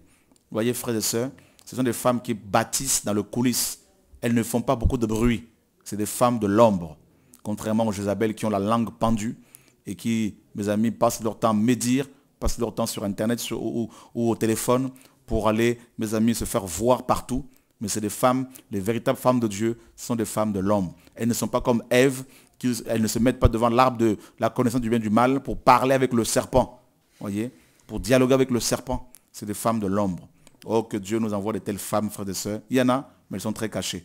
Vous voyez, frères et sœurs, ce sont des femmes qui bâtissent dans le coulisse. Elles ne font pas beaucoup de bruit. C'est des femmes de l'ombre. Contrairement aux Jézabel qui ont la langue pendue et qui, mes amis, passent leur temps à médire, passent leur temps sur Internet ou, au téléphone pour aller, mes amis, se faire voir partout. Mais c'est des femmes, les véritables femmes de Dieu sont des femmes de l'ombre. Elles ne sont pas comme Ève, elles ne se mettent pas devant l'arbre de la connaissance du bien et du mal pour parler avec le serpent, voyez, pour dialoguer avec le serpent. C'est des femmes de l'ombre. Oh, que Dieu nous envoie de telles femmes, frères et sœurs. Il y en a, mais elles sont très cachées.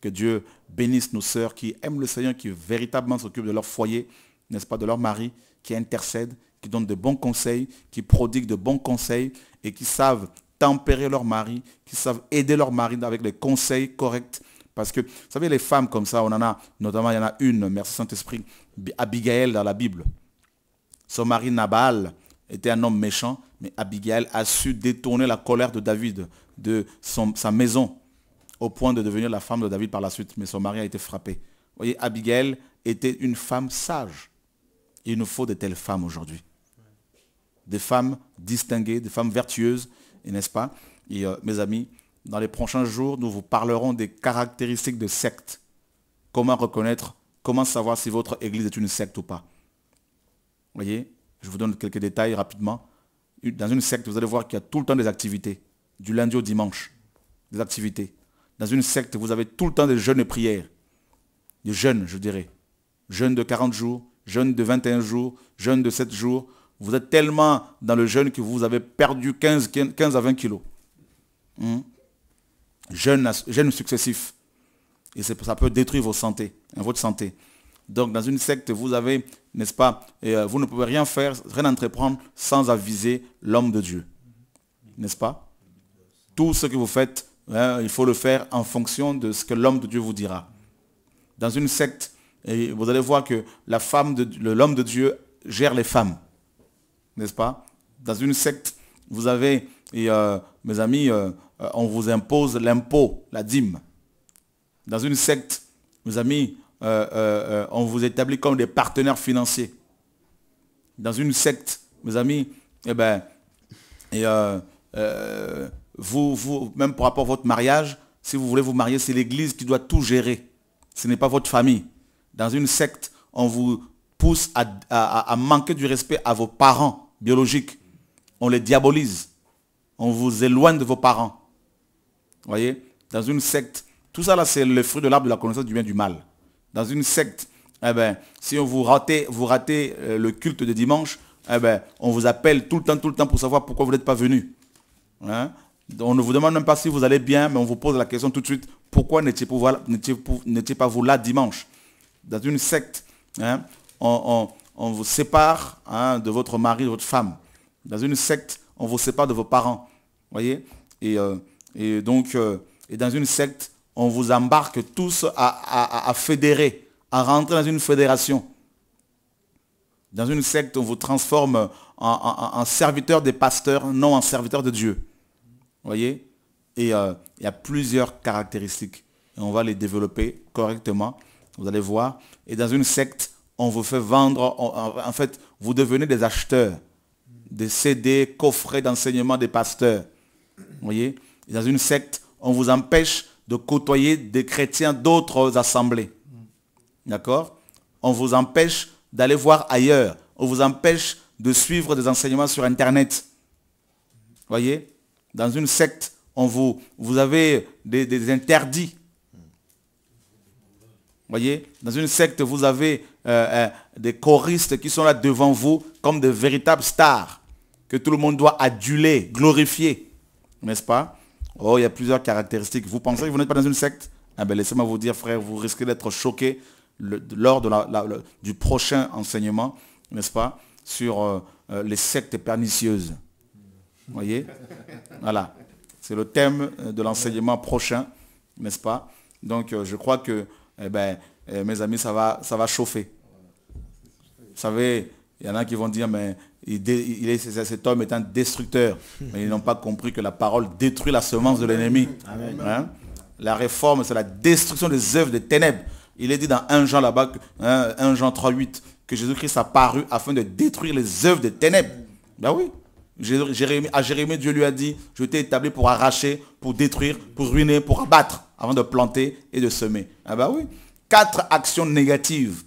Que Dieu bénisse nos sœurs qui aiment le Seigneur, qui véritablement s'occupent de leur foyer, n'est-ce pas, de leur mari, qui intercèdent, qui donnent de bons conseils, qui prodiguent de bons conseils et qui savent tempérer leur mari, qui savent aider leur mari avec les conseils corrects. Parce que, vous savez, les femmes comme ça, on en a, notamment, il y en a une, merci Saint-Esprit, Abigail dans la Bible. Son mari Nabal, était un homme méchant, mais Abigail a su détourner la colère de David de sa maison au point de devenir la femme de David par la suite, mais son mari a été frappé. Vous voyez, Abigail était une femme sage. Il nous faut de telles femmes aujourd'hui. Des femmes distinguées, des femmes vertueuses, n'est-ce pas Et euh, mes amis, dans les prochains jours, nous vous parlerons des caractéristiques de secte. Comment reconnaître, comment savoir si votre église est une secte ou pas. Vous voyez je vous donne quelques détails rapidement. Dans une secte, vous allez voir qu'il y a tout le temps des activités, du lundi au dimanche, des activités. Dans une secte, vous avez tout le temps des jeûnes prières, des jeûnes, je dirais. Jeûne de 40 jours, jeûne de 21 jours, jeûne de 7 jours. Vous êtes tellement dans le jeûne que vous avez perdu 15, à 20 kilos. Hmm. Jeûnes Jeûne, successif. Et ça peut détruire vos santé, hein, votre santé. Donc dans une secte, vous avez, n'est-ce pas, euh, vous ne pouvez rien faire, rien entreprendre sans aviser l'homme de Dieu. N'est-ce pas Tout ce que vous faites, hein, il faut le faire en fonction de ce que l'homme de Dieu vous dira. Dans une secte, vous allez voir que la femme l'homme de Dieu gère les femmes. N'est-ce pas Dans une secte, vous avez, et, euh, mes amis, euh, on vous impose l'impôt, la dîme. Dans une secte, mes amis, euh, euh, euh, on vous établit comme des partenaires financiers. Dans une secte, mes amis, eh ben, et vous, vous, même par rapport à votre mariage, si vous voulez vous marier, c'est l'église qui doit tout gérer. Ce n'est pas votre famille. Dans une secte, on vous pousse à, manquer du respect à vos parents biologiques. On les diabolise. On vous éloigne de vos parents. Vous voyez Dans une secte, tout ça là, c'est le fruit de l'arbre de la connaissance du bien du mal dans une secte, eh ben, si on vous ratez, vous ratez euh, le culte de dimanche, eh ben, on vous appelle tout le temps, tout le temps pour savoir pourquoi vous n'êtes pas venu. Hein? On ne vous demande même pas si vous allez bien, mais on vous pose la question tout de suite, pourquoi n'étiez vous pas vous là dimanche Dans une secte, hein, on, on, vous sépare hein, de votre mari, de votre femme. Dans une secte, on vous sépare de vos parents. voyez et, euh, donc, euh, et dans une secte, on vous embarque tous à, fédérer, à rentrer dans une fédération. Dans une secte, on vous transforme en, serviteur des pasteurs, non en serviteur de Dieu. Vous voyez Et euh, il y a plusieurs caractéristiques. Et on va les développer correctement. Vous allez voir. Et dans une secte, on vous fait vendre, en fait, vous devenez des acheteurs des CD, coffrets d'enseignement des pasteurs. Vous voyez Dans une secte, on vous empêche de côtoyer des chrétiens d'autres assemblées. D'accord On vous empêche d'aller voir ailleurs. On vous empêche de suivre des enseignements sur Internet. Voyez Dans une secte, on vous, vous avez des, interdits. Voyez Dans une secte, vous avez euh, euh, des choristes qui sont là devant vous comme des véritables stars que tout le monde doit aduler, glorifier. N'est-ce pas oh, il y a plusieurs caractéristiques. Vous pensez que vous n'êtes pas dans une secte Eh ah bien, laissez-moi vous dire, frère, vous risquez d'être choqué lors de la, du prochain enseignement, n'est-ce pas, sur euh, euh, les sectes pernicieuses. Vous voyez Voilà. C'est le thème euh, de l'enseignement prochain, n'est-ce pas Donc je crois que, eh bien, eh, mes amis, ça va, ça va chauffer. Vous savez, il y en a qui vont dire, mais il, homme est, cet homme destructeur. Mais ils n'ont pas compris que la parole détruit la semence de l'ennemi. Hein? La réforme, c'est la destruction des œuvres des ténèbres. Il est dit dans 1 Jean là-bas, 1 hein, Jean 3.8, que Jésus-Christ a paru afin de détruire les œuvres des ténèbres. Ben oui. à Jérémie, Dieu lui a dit, je t'ai établi pour arracher, pour détruire, pour ruiner, pour abattre, avant de planter et de semer. Ah ben oui. Quatre actions négatives,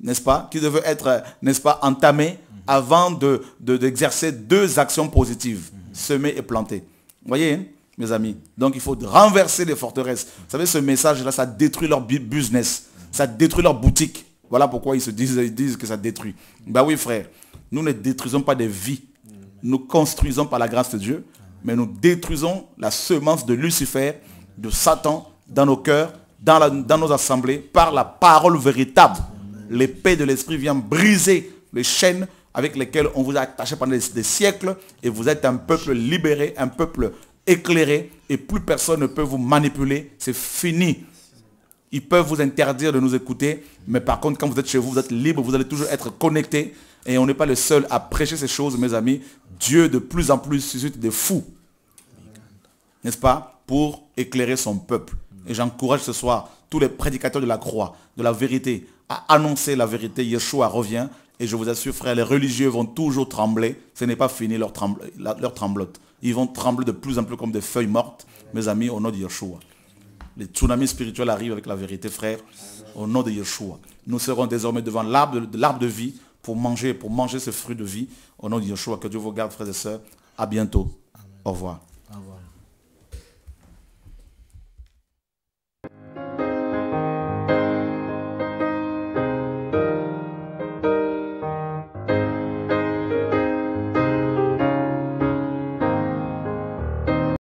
n'est-ce pas, qui devaient être, euh, n'est-ce pas, entamées avant d'exercer de, deux actions positives, semer et planter. Vous voyez, hein, mes amis Donc il faut renverser les forteresses. Vous savez, ce message-là, ça détruit leur business, ça détruit leur boutique. Voilà pourquoi ils se disent, ils disent que ça détruit. ben oui, frère, nous ne détruisons pas des vies. Nous construisons par la grâce de Dieu, mais nous détruisons la semence de Lucifer, de Satan, dans nos cœurs, dans, dans nos assemblées, par la parole véritable. L'épée de l'esprit vient briser les chaînes avec lesquels on vous a attaché pendant des siècles et vous êtes un peuple libéré, un peuple éclairé et plus personne ne peut vous manipuler. C'est fini. Ils peuvent vous interdire de nous écouter, mais par contre, quand vous êtes chez vous, vous êtes libre, vous allez toujours être connecté. Et on n'est pas le seul à prêcher ces choses, mes amis. Dieu de plus en plus suscite des fous, n'est-ce pas, pour éclairer son peuple. Et j'encourage ce soir tous les prédicateurs de la croix, de la vérité, à annoncer la vérité. Yeshua revient, et je vous assure, frère, les religieux vont toujours trembler. Ce n'est pas fini leur, tremble, leur tremblote. Ils vont trembler de plus en plus comme des feuilles mortes, mes amis, au nom de Yeshua. Les tsunamis spirituels arrivent avec la vérité, frère, au nom de Yeshua. Nous serons désormais devant l'arbre de, de vie pour manger, pour manger ce fruit de vie, au nom de Yeshua. Que Dieu vous garde, frères et sœurs. À bientôt. Au revoir.